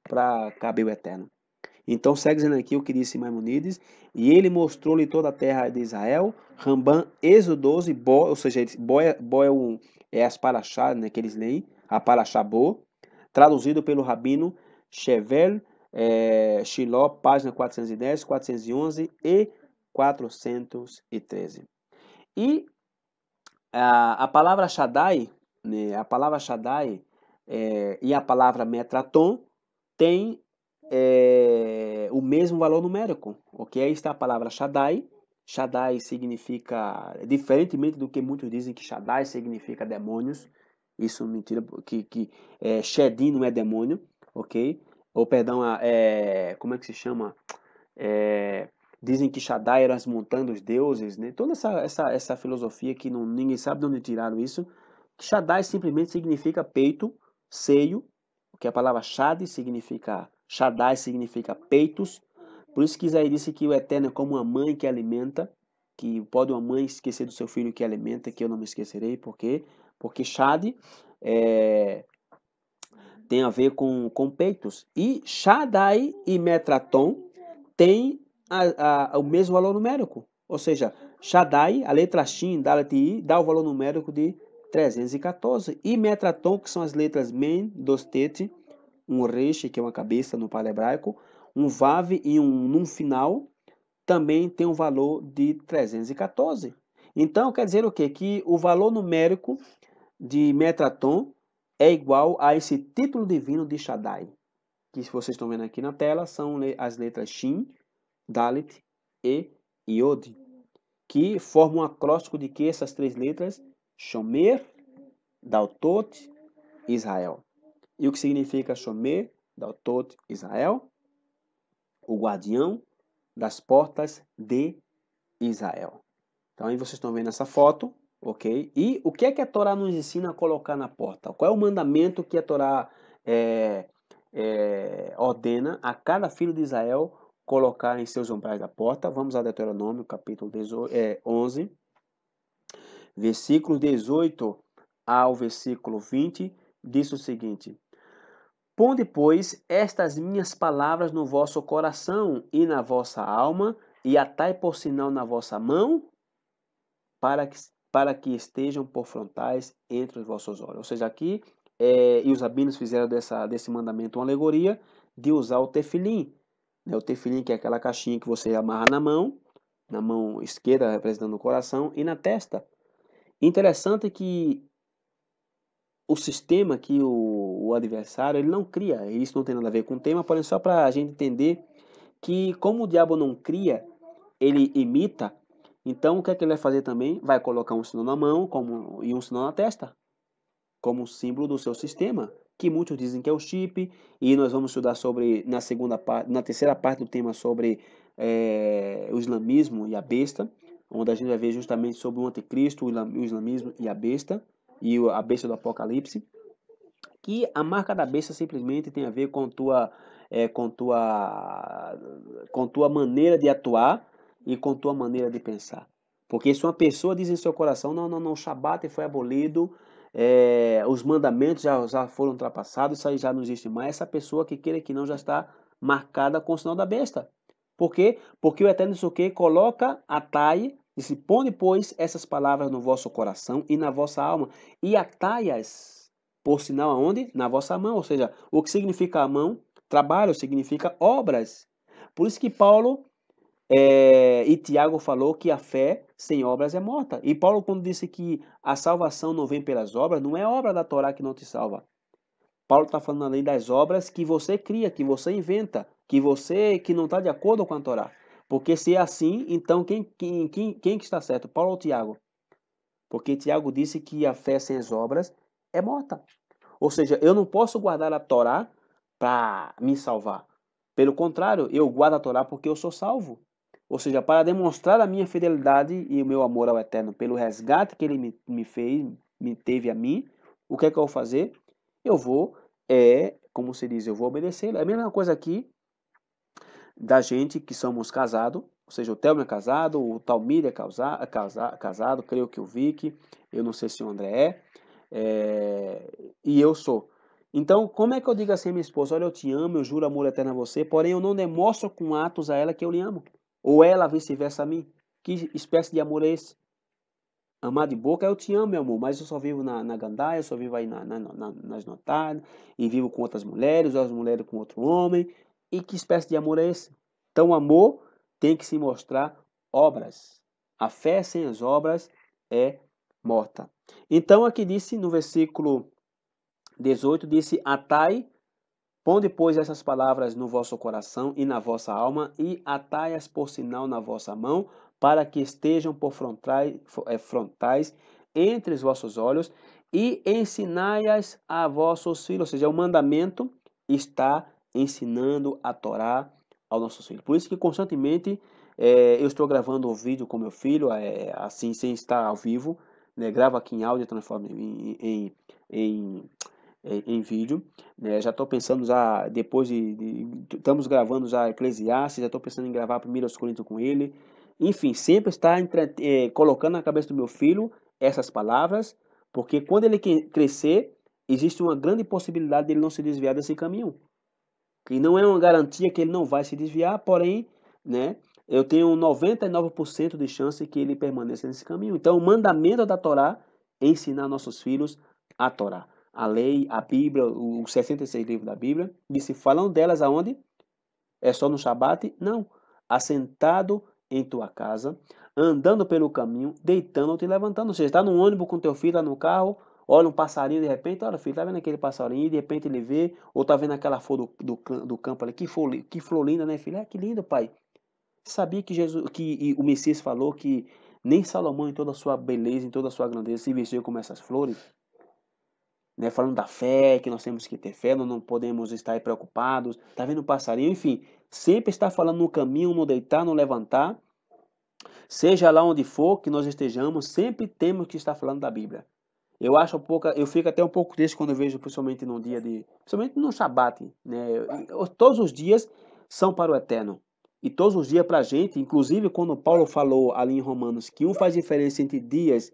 para caber o Eterno? Então segue dizendo aqui o que disse Maimonides, e ele mostrou-lhe toda a terra de Israel, Ramban, Êxodo 12, Bo, ou seja, Bo, é, Bo é, um, é as paraxá né, que eles leem, a paraxá Bo, traduzido pelo rabino Shevel é, eh, Shiló, página 410, 411 e 413. E a, a palavra Shaddai, né, a palavra Shaddai é, e a palavra Metraton têm é, o mesmo valor numérico. Ok? Aí está a palavra Shaddai. Shaddai significa, diferentemente do que muitos dizem que Shaddai significa demônios, isso é mentira, que, que é, Shedim não é demônio, ok? Ou perdão, é, como é que se chama? É, Dizem que Shaddai era as montanhas dos deuses, né? Toda essa, essa, essa filosofia que não, ninguém sabe de onde tiraram isso. Shaddai simplesmente significa peito, seio, porque a palavra Shad significa, Shaddai significa peitos. Por isso que Isaías disse que o Eterno é como uma mãe que alimenta, que pode uma mãe esquecer do seu filho que alimenta, que eu não me esquecerei, por quê? Porque Shad é, tem a ver com, com peitos. E Shaddai e Metraton têm a, a, o mesmo valor numérico. Ou seja, Shaddai, a letra Shin, Dalet ti, I, dá o valor numérico de 314. E Metraton, que são as letras Men, Dostet, um reche que é uma cabeça no palebraico, um Vav e um Num final, também tem um valor de 314. Então, quer dizer o quê? Que o valor numérico de Metraton é igual a esse título divino de Shaddai, que vocês estão vendo aqui na tela, são as letras Shin, Dalit e Yod, que formam um acróstico de que essas três letras? Shomer, Daltot, Israel. E o que significa Shomer, Daltot, Israel? O guardião das portas de Israel. Então aí vocês estão vendo essa foto, ok? E o que é que a Torá nos ensina a colocar na porta? Qual é o mandamento que a Torá é, é, ordena a cada filho de Israel colocar em seus umbrais da porta. Vamos a Deuteronômio, capítulo 11, é, versículo 18 ao versículo 20, diz o seguinte: Ponde, pois, estas minhas palavras no vosso coração e na vossa alma, e atai por sinal na vossa mão, para que, para que estejam por frontais entre os vossos olhos. Ou seja, aqui, é, e os abinos fizeram dessa, desse mandamento uma alegoria de usar o tefilim, né? O tefilim, que é aquela caixinha que você amarra na mão, na mão esquerda representando o coração e na testa. Interessante que o sistema que o, o adversário ele não cria, isso não tem nada a ver com o tema, porém só para a gente entender que como o diabo não cria, ele imita, então o que é que ele vai fazer também? Vai colocar um sinal na mão como, e um sinal na testa, como símbolo do seu sistema que muitos dizem que é o chip, e nós vamos estudar sobre, na segunda parte, na terceira parte do tema sobre é, o islamismo e a besta, onde a gente vai ver justamente sobre o anticristo, o islamismo e a besta, e a besta do apocalipse, que a marca da besta simplesmente tem a ver com tua, é, com tua, com tua maneira de atuar e com tua maneira de pensar. Porque se uma pessoa diz em seu coração, não, não, não, o Shabat foi abolido, é, os mandamentos já, já foram ultrapassados, isso aí já não existe mais. Essa pessoa que queira que não já está marcada com o sinal da besta. Por quê? Porque o Eterno Soque coloca a tai, disse, põe, pois, essas palavras no vosso coração e na vossa alma, e atai-as, por sinal aonde? Na vossa mão, ou seja, o que significa a mão? Trabalho significa obras. Por isso que Paulo é, e Tiago falou que a fé sem obras é morta. E Paulo, quando disse que a salvação não vem pelas obras, não é obra da Torá que não te salva. Paulo está falando além das obras que você cria, que você inventa, que você que não está de acordo com a Torá. Porque se é assim, então quem, quem, quem, quem está certo, Paulo ou Tiago? Porque Tiago disse que a fé sem as obras é morta. Ou seja, eu não posso guardar a Torá para me salvar. Pelo contrário, eu guardo a Torá porque eu sou salvo. Ou seja, para demonstrar a minha fidelidade e o meu amor ao Eterno pelo resgate que ele me, me fez, me teve a mim, o que é que eu vou fazer? Eu vou, é, como se diz, eu vou obedecer. É a mesma coisa aqui da gente que somos casados, ou seja, o Telmo é casado, o Talmir é casado, casado, casado, creio que o Vic, eu não sei se o André é, é, e eu sou. Então, como é que eu digo assim à minha esposa, olha, eu te amo, eu juro amor eterno a você, porém eu não demonstro com atos a ela que eu lhe amo. Ou ela vice-versa a mim? Que espécie de amor é esse? Amar de boca, eu te amo, meu amor, mas eu só vivo na, na gandaia, eu só vivo aí na, na, na, nas notadas, e vivo com outras mulheres, as mulheres com outro homem. E que espécie de amor é esse? Então, amor tem que se mostrar obras. A fé sem as obras é morta. Então, aqui disse no versículo 18: disse, Atai Ponde, pois, essas palavras no vosso coração e na vossa alma, e atai-as por sinal na vossa mão, para que estejam por eh, frontais, entre os vossos olhos, e ensinai-as a vossos filhos. Ou seja, o mandamento está ensinando a Torá aos nossos filhos. Por isso que constantemente é, eu estou gravando um vídeo com meu filho, é, assim, sem estar ao vivo, né? gravo aqui em áudio, transformo em, em, em em, vídeo. Né? Já estou pensando já, depois de, de, Estamos gravando já Eclesiastes, já estou pensando em gravar primeiro os Coríntios com ele. Enfim, sempre está entre, é, colocando na cabeça do meu filho essas palavras, porque quando ele crescer, existe uma grande possibilidade dele não se desviar desse caminho. E não é uma garantia que ele não vai se desviar, porém, né? Eu tenho 99% de chance que ele permaneça nesse caminho. Então, o mandamento da Torá é ensinar nossos filhos a Torá a lei, a Bíblia, os 66 livros da Bíblia, disse, falam delas aonde? É só no Shabat? Não. Assentado em tua casa, andando pelo caminho, deitando te levantando. seja, está no ônibus com teu filho, está no carro, olha um passarinho de repente, olha filho, está vendo aquele passarinho? E de repente ele vê, ou está vendo aquela flor do, do, do campo ali, que flor, que flor linda, né filho? Ah, que lindo, pai. Sabia que Jesus, que o Messias falou que nem Salomão em toda a sua beleza, em toda a sua grandeza se vestiu como essas flores? Né, falando da fé, que nós temos que ter fé, nós não podemos estar preocupados. Tá vendo o passarinho? Enfim, sempre está falando no caminho, no deitar, no levantar. Seja lá onde for que nós estejamos, sempre temos que estar falando da Bíblia. Eu acho um pouco, eu fico até um pouco triste quando eu vejo, principalmente no dia de, principalmente no Shabat, né? Todos os dias são para o eterno. E todos os dias para a gente, inclusive quando Paulo falou ali em Romanos que um faz diferença entre dias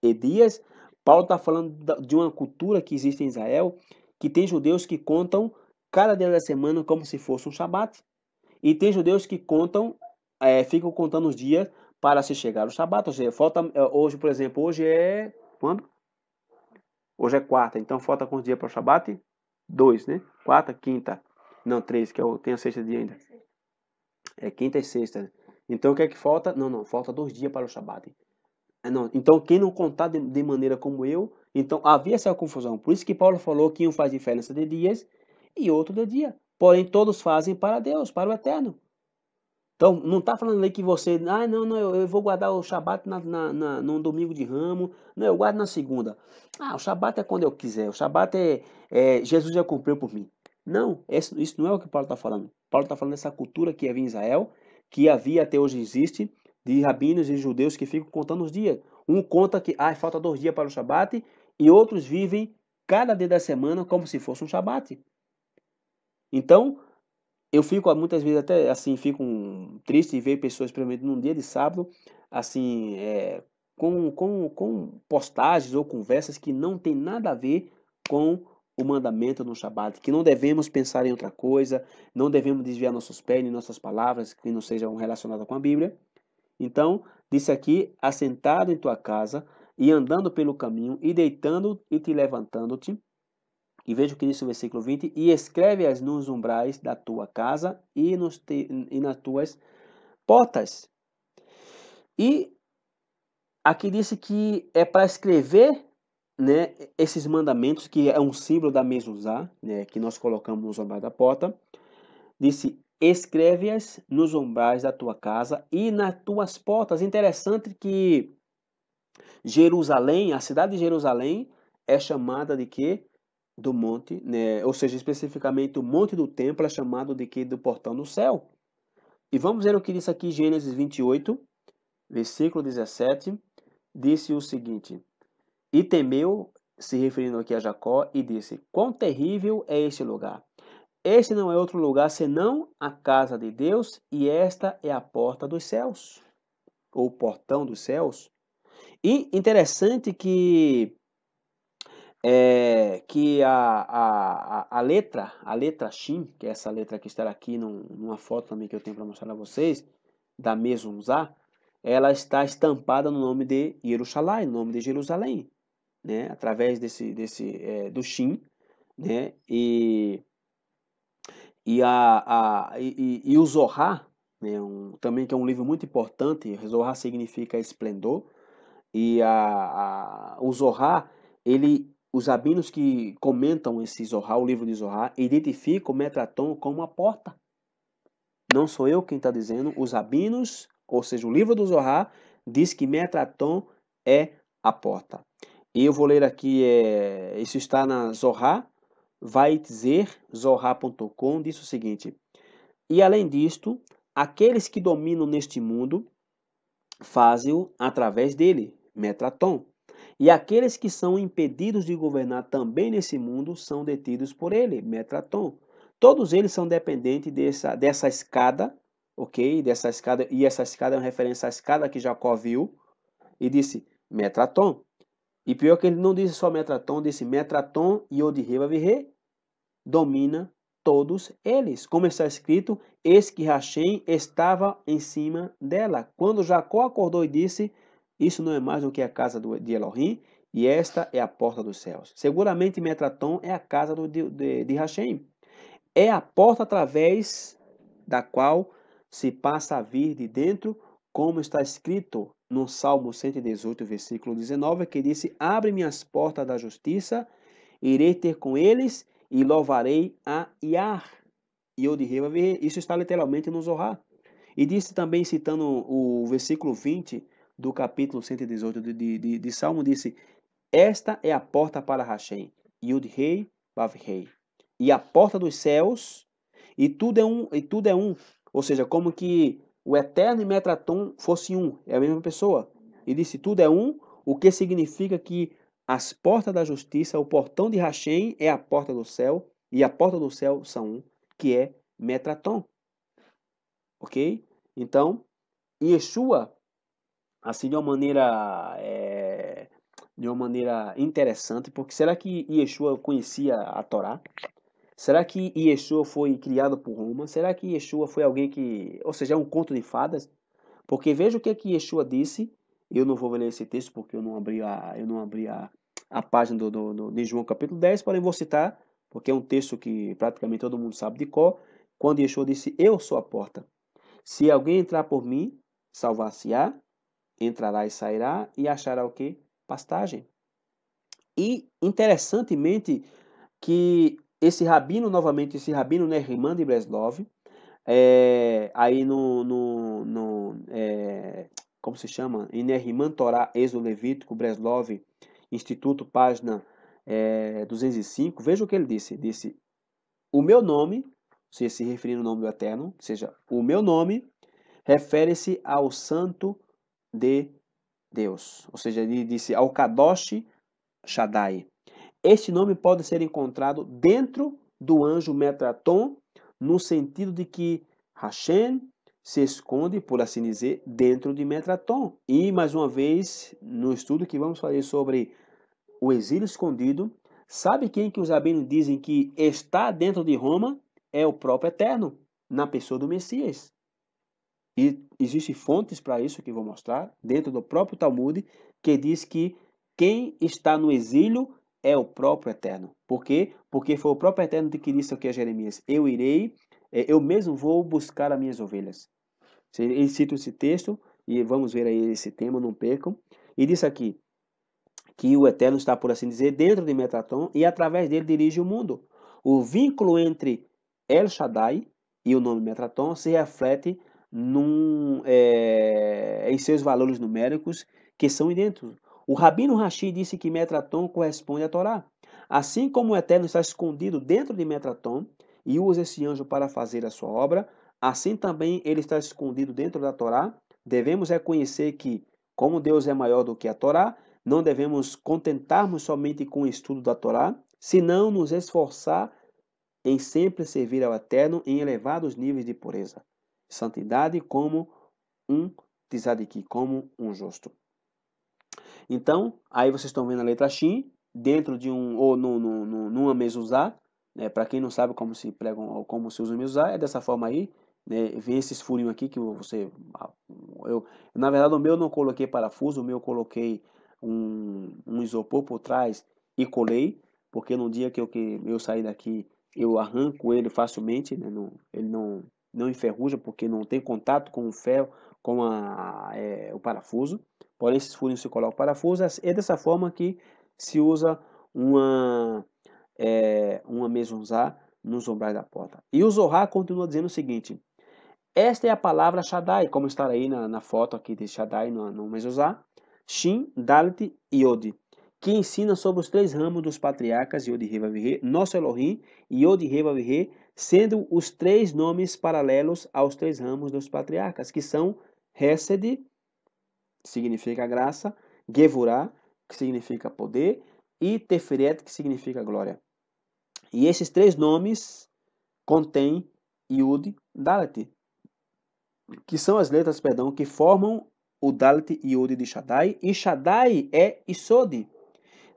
e dias, Paulo está falando de uma cultura que existe em Israel, que tem judeus que contam cada dia da semana como se fosse um shabat. E tem judeus que contam, é, ficam contando os dias para se chegar ao shabat. Ou seja, falta, é, hoje, por exemplo, hoje é quando? Hoje é quarta, então falta quantos dias para o shabat? Dois, né? Quarta, quinta. Não, três, que eu é tenho a sexta dia ainda. É quinta e sexta. Né? Então o que é que falta? Não, não, falta dois dias para o shabat. É, não, então, quem não contar de, de, maneira como eu, então havia essa confusão. Por isso que Paulo falou que um faz diferença de dias e outro de dia. Porém, todos fazem para Deus, para o eterno. Então, não está falando aí que você, ah, não, não, eu, eu vou guardar o Shabat na, na, na, no domingo de ramo, não, eu guardo na segunda. Ah, o Shabat é quando eu quiser, o Shabat é, é Jesus já cumpriu por mim. Não, isso não é o que Paulo está falando. Paulo está falando dessa cultura que havia em Israel, que havia até hoje existe, de rabinos e judeus que ficam contando os dias. Um conta que ah, falta dois dias para o Shabat e outros vivem cada dia da semana como se fosse um Shabat. Então, eu fico muitas vezes até assim, fico triste em ver pessoas, principalmente num dia de sábado, assim, é, com, com, com postagens ou conversas que não tem nada a ver com o mandamento no Shabat, que não devemos pensar em outra coisa, não devemos desviar nossos pés e nossas palavras que não sejam relacionadas com a Bíblia. Então, disse aqui: assentado em tua casa, e andando pelo caminho, e deitando e te levantando-te. E veja o que diz o versículo 20: e escreve-as nos umbrais da tua casa e, nos te, e nas tuas portas. E aqui disse que é para escrever né, esses mandamentos, que é um símbolo da mesuzá, né, que nós colocamos nos umbrais da porta. Disse, escreve-as nos umbrais da tua casa e nas tuas portas. Interessante que Jerusalém, a cidade de Jerusalém, é chamada de quê? Do monte, né? ou seja, especificamente o monte do templo é chamado de quê? Do portão do céu. E vamos ver o que diz aqui Gênesis 28, versículo 17, disse o seguinte, E temeu, se referindo aqui a Jacó, e disse, Quão terrível é este lugar! Este não é outro lugar senão a casa de Deus, e esta é a porta dos céus, ou portão dos céus. E interessante que é, que a, a, a, letra, a letra Shin, que é essa letra que está aqui num, numa foto também que eu tenho para mostrar a vocês, da mesma Zá, ela está estampada no nome de Jerusalém, no nome de Jerusalém, né? através desse, desse é, do Shin, né? e e, a, a, e, e o Zohar, né, um, também que é um livro muito importante, Zohar significa esplendor, e a, a, o Zohar, ele, os rabinos que comentam esse Zohar, o livro de Zohar, identificam o Metraton como uma porta. Não sou eu quem está dizendo, os rabinos, ou seja, o livro do Zohar, diz que Metraton é a porta. E eu vou ler aqui, é, isso está na Zohar, vai dizer, Zohar.com diz o seguinte: E além disto, aqueles que dominam neste mundo fazem-o através dele, Metraton. E aqueles que são impedidos de governar também nesse mundo são detidos por ele, Metraton. Todos eles são dependentes dessa, dessa escada, ok? Dessa escada, e essa escada é uma referência à escada que Jacó viu e disse Metraton. E pior que ele não disse só Metraton, disse Metraton e Odiheba-Virre domina todos eles. Como está escrito, eis que Hashem estava em cima dela. Quando Jacó acordou e disse, isso não é mais do que a casa de Elohim, e esta é a porta dos céus. Seguramente Metraton é a casa de, de, de Hashem. É a porta através da qual se passa a vir de dentro, como está escrito, no Salmo 118, versículo 19, que disse: Abre-me as portas da justiça, irei ter com eles e louvarei a Iar. E eu de Isso está literalmente no Zohar. E disse também, citando o versículo 20 do capítulo 118 de, de, de, de Salmo, disse: Esta é a porta para Hashem, Yud-Rei, Vav-Rei. E a porta dos céus, e tudo é um, e tudo é um. Ou seja, como que o Eterno e Metraton fossem um, é a mesma pessoa. E disse: tudo é um, o que significa que as portas da justiça, o portão de Rachem é a porta do céu, e a porta do céu são um, que é Metraton. Ok? Então, Yeshua, assim de uma maneira. É, de uma maneira interessante, porque será que Yeshua conhecia a Torá? Será que Yeshua foi criado por Roma? Será que Yeshua foi alguém que. Ou seja, é um conto de fadas? Porque veja o que, é que Yeshua disse. Eu não vou ler esse texto porque eu não abri a, eu não abri a, a página do, do, do de João capítulo 10, porém vou citar, porque é um texto que praticamente todo mundo sabe de cor. Quando Yeshua disse: Eu sou a porta. Se alguém entrar por mim, salvar-se-á, entrará e sairá, e achará o que? Pastagem. E interessantemente que esse rabino, novamente, esse rabino Nerriman né, de Breslov, é, aí no, no, no é, como se chama? Em Nerriman Torá Exolevítico, Breslov, Instituto, página é, 205, veja o que ele disse. Disse, o meu nome, se se referindo ao nome do Eterno, ou seja, o meu nome refere-se ao santo de Deus. Ou seja, ele disse ao Kadosh Shaddai. Este nome pode ser encontrado dentro do anjo Metraton, no sentido de que Hashem se esconde, por assim dizer, dentro de Metraton. E, mais uma vez, no estudo que vamos fazer sobre o exílio escondido, sabe quem que os rabinos dizem que está dentro de Roma? É o próprio Eterno, na pessoa do Messias. E existem fontes para isso que vou mostrar, dentro do próprio Talmud, que diz que quem está no exílio é o próprio Eterno. Por quê? Porque foi o próprio Eterno que disse aqui a Jeremias: Eu irei, eh, eu mesmo vou buscar as minhas ovelhas. Ele cita esse texto e vamos ver aí esse tema, não percam. E disse aqui que o Eterno está, por assim dizer, dentro de Metatron e através dele dirige o mundo. O vínculo entre El Shaddai e o nome Metatron se reflete num, é, em seus valores numéricos que são idênticos. O Rabino Rashi disse que Metraton corresponde à Torá. Assim como o Eterno está escondido dentro de Metraton e usa esse anjo para fazer a sua obra, assim também ele está escondido dentro da Torá. Devemos reconhecer que, como Deus é maior do que a Torá, não devemos contentarmos somente com o estudo da Torá, senão nos esforçar em sempre servir ao Eterno em elevados níveis de pureza, santidade como um tzadiki, como um justo. Então, aí vocês estão vendo a letra X dentro de um ou no, no, no, numa mesuzá. Né? Para quem não sabe como se pregam como se usa mesuzá, é dessa forma aí. Né? Vem esses furinhos aqui que você. Eu, na verdade, o meu não coloquei parafuso, o meu coloquei um, um isopor por trás e colei, porque no dia que eu, que eu sair daqui eu arranco ele facilmente, né? não, ele não, não enferruja porque não tem contato com o ferro, com a, é, o parafuso. Por esses furinhos se coloca parafusos. É dessa forma que se usa uma, é, uma mesonzá nos ombrais da porta. E o Zohar continua dizendo o seguinte. Esta é a palavra Shaddai, como está aí na, na foto aqui de Shaddai no, no mesonzá. Shin, Dalit e Yod, que ensina sobre os três ramos dos patriarcas Yod Revavirê, nosso Elohim e Yod Revavirê, sendo os três nomes paralelos aos três ramos dos patriarcas, que são Hesed, que significa graça, gevurá, que significa poder, e Teferet, que significa glória. E esses três nomes contêm Yud Dalet, que são as letras, perdão, que formam o Dalet Yud de Shaddai, e Shaddai é Isod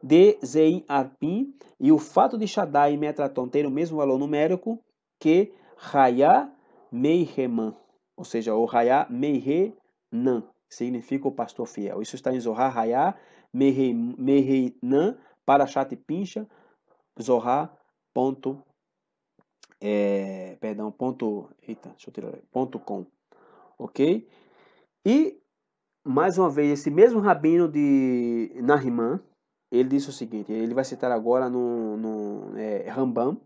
de Zein Arpin, e o fato de Shaddai e Metraton terem o mesmo valor numérico que Hayah reman, ou seja, o Hayah Meirenan, significa o pastor fiel. Isso está em Zohar Hayá, Mehreinan, Parashat Pincha, Zohar. Ponto, é, perdão, ponto, eita, deixa eu tirar, ponto com, ok? E, mais uma vez, esse mesmo rabino de Nahimã, ele disse o seguinte, ele vai citar agora no, no é, Rambam,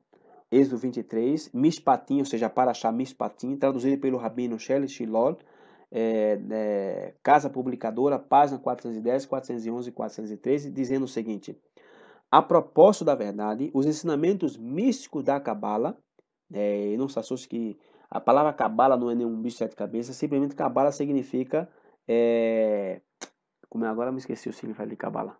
Êxodo 23, Mishpatim, ou seja, Parashá Mishpatim, traduzido pelo Rabino Shelley Shilol, é, é, Casa Publicadora, página 410, 411 e 413, dizendo o seguinte: A propósito da verdade, os ensinamentos místicos da Cabala, é, não se assuste que a palavra Cabala não é nenhum bicho de sete cabeças, simplesmente Cabala significa. É, como é agora? Me esqueci o significado de Cabala.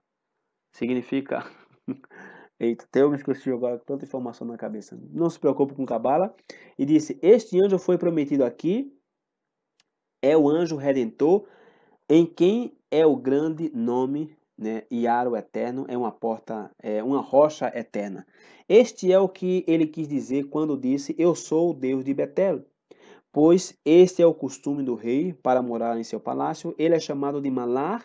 Significa. Eita, eu me esqueci agora com tanta informação na cabeça. Não se preocupe com Cabala. E disse: Este anjo foi prometido aqui é o anjo redentor, em quem é o grande nome, né? E aro eterno é uma porta, é uma rocha eterna. Este é o que ele quis dizer quando disse: Eu sou o Deus de Betel. Pois este é o costume do rei para morar em seu palácio. Ele é chamado de Malar,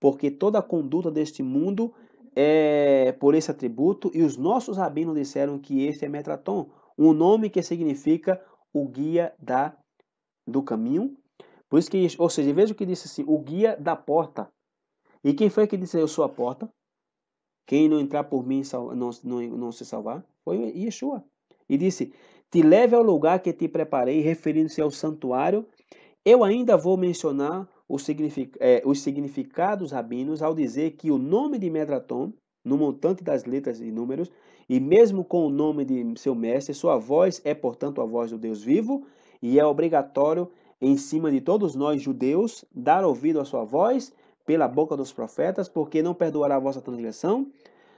porque toda a conduta deste mundo é por esse atributo. E os nossos rabinos disseram que este é Metraton, um nome que significa o guia da, do caminho por isso que, ou seja, veja o que disse assim, o guia da porta. E quem foi que disse, eu sou a porta? Quem não entrar por mim não, não, não se salvar? Foi Yeshua. E disse, te leve ao lugar que te preparei, referindo-se ao santuário. Eu ainda vou mencionar os, signific, é, os significados rabinos ao dizer que o nome de Medratom, no montante das letras e números, e mesmo com o nome de seu mestre, sua voz é, portanto, a voz do Deus vivo, e é obrigatório em cima de todos nós judeus, dar ouvido à sua voz pela boca dos profetas, porque não perdoará a vossa transgressão,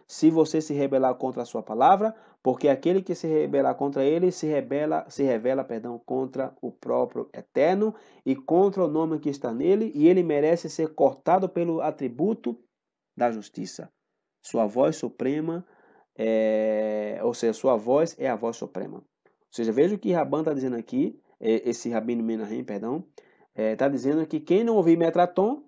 se você se rebelar contra a sua palavra, porque aquele que se rebelar contra ele se rebela, se revela, perdão, contra o próprio Eterno e contra o nome que está nele, e ele merece ser cortado pelo atributo da justiça. Sua voz suprema é, ou seja, sua voz é a voz suprema. Ou seja, veja o que Rabban está dizendo aqui é, esse Rabino Menahem, perdão, está é, tá dizendo que quem não ouvir Metraton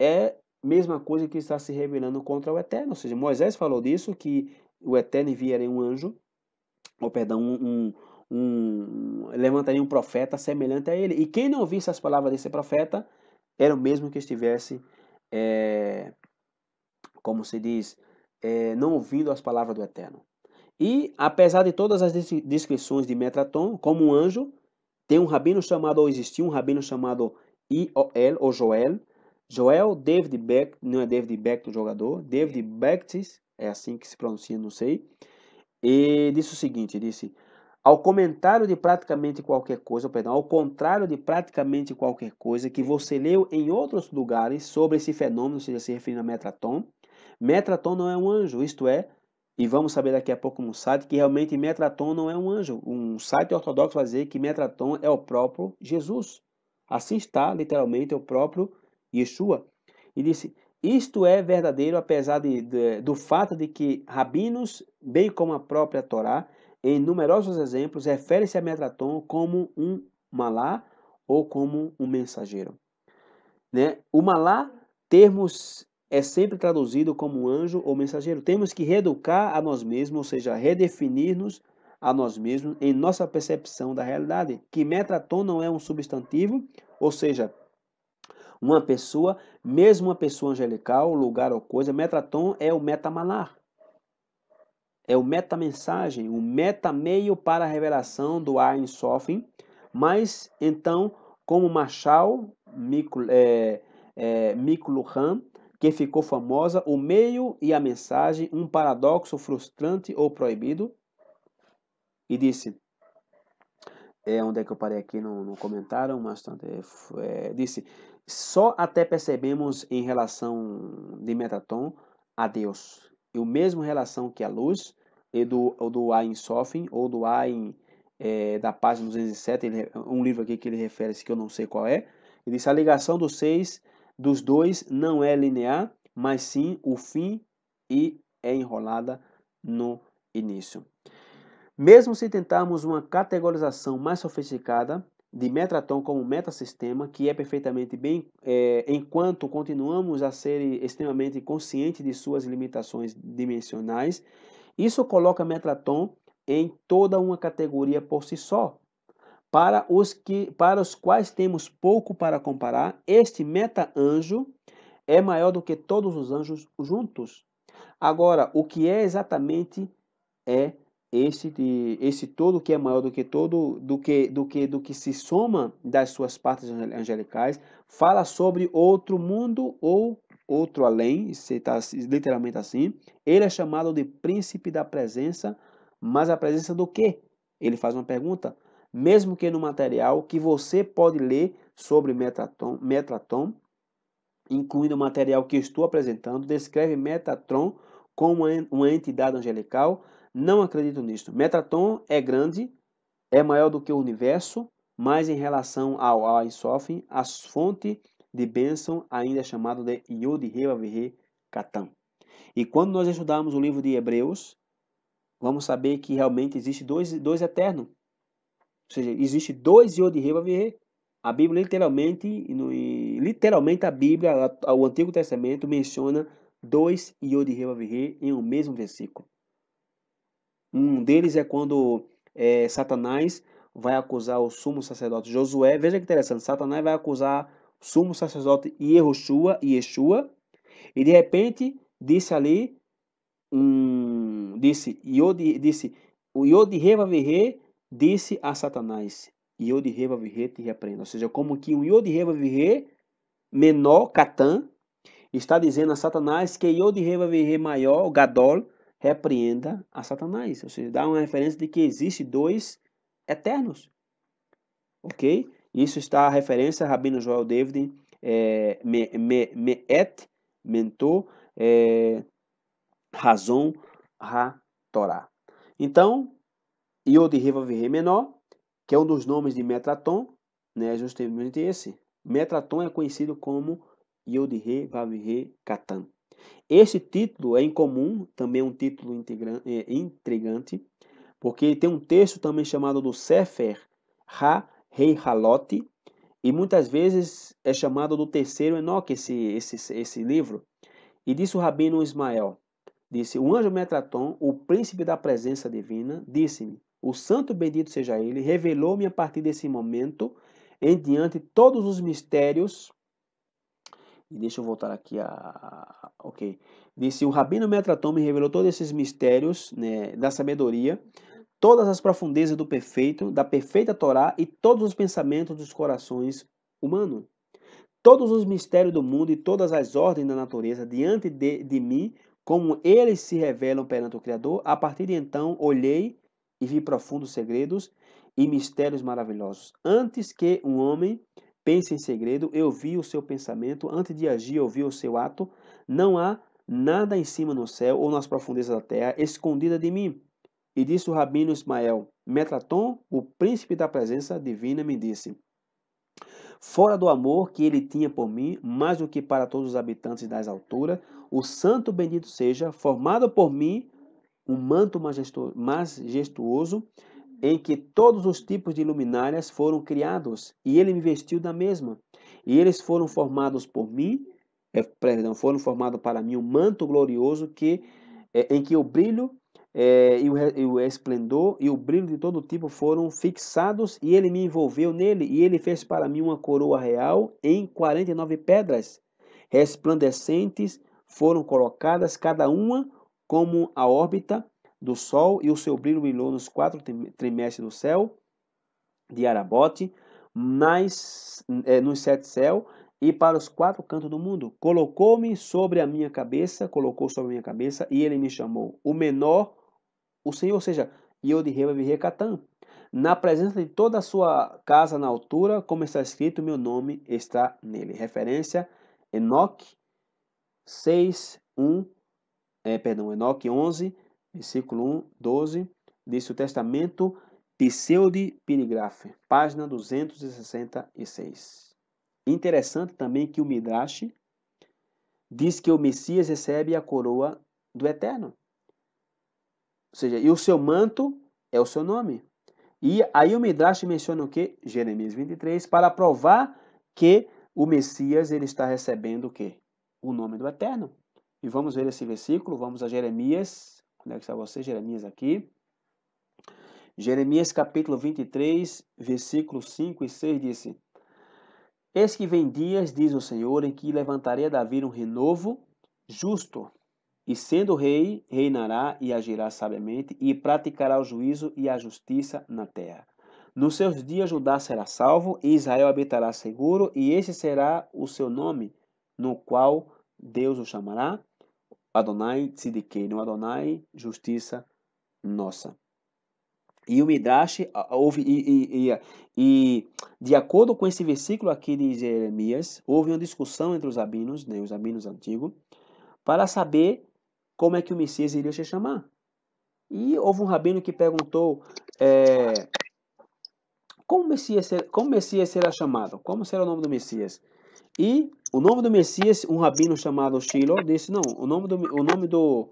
é mesma coisa que está se rebelando contra o Eterno. Ou seja, Moisés falou disso, que o Eterno enviaria um anjo, ou perdão, um, um, um, levantaria um profeta semelhante a ele. E quem não ouvisse as palavras desse profeta era o mesmo que estivesse, é, como se diz, é, não ouvindo as palavras do Eterno. E apesar de todas as descrições de Metraton como um anjo, tem um rabino chamado, ou existia um rabino chamado I.O.L. ou Joel. Joel David Beck, não é David Beck o jogador, David Becktis, é assim que se pronuncia, não sei. E disse o seguinte, disse, ao comentário de praticamente qualquer coisa, perdão, ao contrário de praticamente qualquer coisa que você leu em outros lugares sobre esse fenômeno, seja, se referindo a Metraton, Metraton não é um anjo, isto é, e vamos saber daqui a pouco no site que realmente Metraton não é um anjo. Um site ortodoxo vai dizer que Metraton é o próprio Jesus. Assim está, literalmente, o próprio Yeshua. E disse: Isto é verdadeiro, apesar de, de, do fato de que rabinos, bem como a própria Torá, em numerosos exemplos, refere-se a Metraton como um malá ou como um mensageiro. Né? O malá, termos é sempre traduzido como anjo ou mensageiro. Temos que reeducar a nós mesmos, ou seja, redefinir-nos a nós mesmos em nossa percepção da realidade. Que metraton não é um substantivo, ou seja, uma pessoa, mesmo uma pessoa angelical, lugar ou coisa, metraton é o metamanar. É o metamensagem, o metameio para a revelação do Ein Sofim. mas então, como Machal, Mikluhan, é, é, que ficou famosa, o meio e a mensagem, um paradoxo frustrante ou proibido. E disse, é onde é que eu parei aqui no, no comentário, mas é, é, disse, só até percebemos em relação de Metaton a Deus, e o mesmo relação que a luz, e do, ou do Ein Sofim ou do Ein, é, da página 207, ele, um livro aqui que ele refere-se que eu não sei qual é, ele disse, a ligação dos seis dos dois não é linear, mas sim o fim e é enrolada no início. Mesmo se tentarmos uma categorização mais sofisticada de Metraton como metasistema, que é perfeitamente bem, é, enquanto continuamos a ser extremamente conscientes de suas limitações dimensionais, isso coloca Metraton em toda uma categoria por si só, para os, que, para os quais temos pouco para comparar, este meta-anjo é maior do que todos os anjos juntos. Agora, o que é exatamente é esse, esse todo que é maior do que todo do que do que do que se soma das suas partes angelicais fala sobre outro mundo ou outro além se está assim, literalmente assim ele é chamado de príncipe da presença mas a presença do quê ele faz uma pergunta mesmo que no material que você pode ler sobre Metatron, Metatron incluindo o material que estou apresentando, descreve Metatron como uma entidade angelical. Não acredito nisso. Metatron é grande, é maior do que o universo, mas em relação ao Aisofim, a fonte de bênção ainda é chamada de Yod Revavirre Katan. E quando nós estudarmos o livro de Hebreus, vamos saber que realmente existe dois, dois eternos, ou seja, existe dois yod heh A Bíblia literalmente, literalmente a Bíblia, o Antigo Testamento menciona dois yod heh em um mesmo versículo. Um deles é quando é, Satanás vai acusar o sumo sacerdote Josué. Veja que interessante, Satanás vai acusar o sumo sacerdote Yehoshua, Yeshua, e de repente disse ali, um, disse, Yod, disse, o Yod Revaverre disse a Satanás, Yod Revavirre te repreenda. Ou seja, como que um Yod Revavirre menor, Catã, está dizendo a Satanás que Yod Revavirre maior, Gadol, repreenda a Satanás. Ou seja, dá uma referência de que existe dois eternos. Ok? Isso está a referência a Rabino Joel David, é, me, me, me mentor, é, razão, ha, Torá. Então, iodo revolver menor, que é um dos nomes de metraton, né, justamente esse. Metraton é conhecido como Yod-He catan. Esse título é incomum, também é um título é, intrigante, porque tem um texto também chamado do Sefer Ha-Rei Halot, e muitas vezes é chamado do terceiro Enoch, esse, esse, esse livro. E disse o Rabino Ismael, disse, o anjo Metraton, o príncipe da presença divina, disse-me, o santo bendito seja ele, revelou-me a partir desse momento em diante todos os mistérios. E deixa eu voltar aqui a. Ok. Disse: O Rabino Metratom me revelou todos esses mistérios né, da sabedoria, todas as profundezas do perfeito, da perfeita Torá e todos os pensamentos dos corações humanos. Todos os mistérios do mundo e todas as ordens da natureza diante de, de mim, como eles se revelam perante o Criador, a partir de então olhei e vi profundos segredos e mistérios maravilhosos. Antes que um homem pense em segredo, eu vi o seu pensamento, antes de agir, eu vi o seu ato. Não há nada em cima no céu ou nas profundezas da terra escondida de mim. E disse o rabino Ismael, Metraton, o príncipe da presença divina, me disse: Fora do amor que ele tinha por mim, mais do que para todos os habitantes das alturas, o santo bendito seja, formado por mim um manto majestuoso em que todos os tipos de luminárias foram criados, e ele me vestiu da mesma. E eles foram formados por mim, é, perdão, foram formados para mim um manto glorioso que é, em que o brilho é, e, o, e o esplendor e o brilho de todo tipo foram fixados, e ele me envolveu nele, e ele fez para mim uma coroa real em 49 pedras resplandecentes foram colocadas, cada uma como a órbita do Sol e o seu brilho brilhou nos quatro trimestres do céu de Arabote, nas, é, nos sete céus e para os quatro cantos do mundo. Colocou-me sobre a minha cabeça, colocou sobre a minha cabeça e ele me chamou. O menor, o Senhor, ou seja, eu de Na presença de toda a sua casa na altura, como está escrito, meu nome está nele. Referência Enoque 6, 1 é, perdão, Enoque 11, versículo 1, 12, disse o testamento pseudo-pirigrafe, página 266. Interessante também que o Midrash diz que o Messias recebe a coroa do Eterno. Ou seja, e o seu manto é o seu nome. E aí o Midrash menciona o que? Jeremias 23, para provar que o Messias ele está recebendo o quê? O nome do Eterno. E vamos ver esse versículo, vamos a Jeremias. Onde é que está você? Jeremias aqui. Jeremias capítulo 23, versículos 5 e 6 disse: Eis que vem dias, diz o Senhor, em que levantarei a Davi um renovo justo, e sendo rei, reinará e agirá sabiamente, e praticará o juízo e a justiça na terra. Nos seus dias Judá será salvo, e Israel habitará seguro, e esse será o seu nome, no qual Deus o chamará Adonai Tzidkei, no Adonai, justiça nossa. E o Midrash, houve, e, e, e, e, de acordo com esse versículo aqui de Jeremias, houve uma discussão entre os rabinos, né, os rabinos antigos, para saber como é que o Messias iria se chamar. E houve um rabino que perguntou é, como, o Messias como o Messias será chamado, como será o nome do Messias. E o nome do Messias, um rabino chamado Shiloh disse, não, o nome do, o nome do...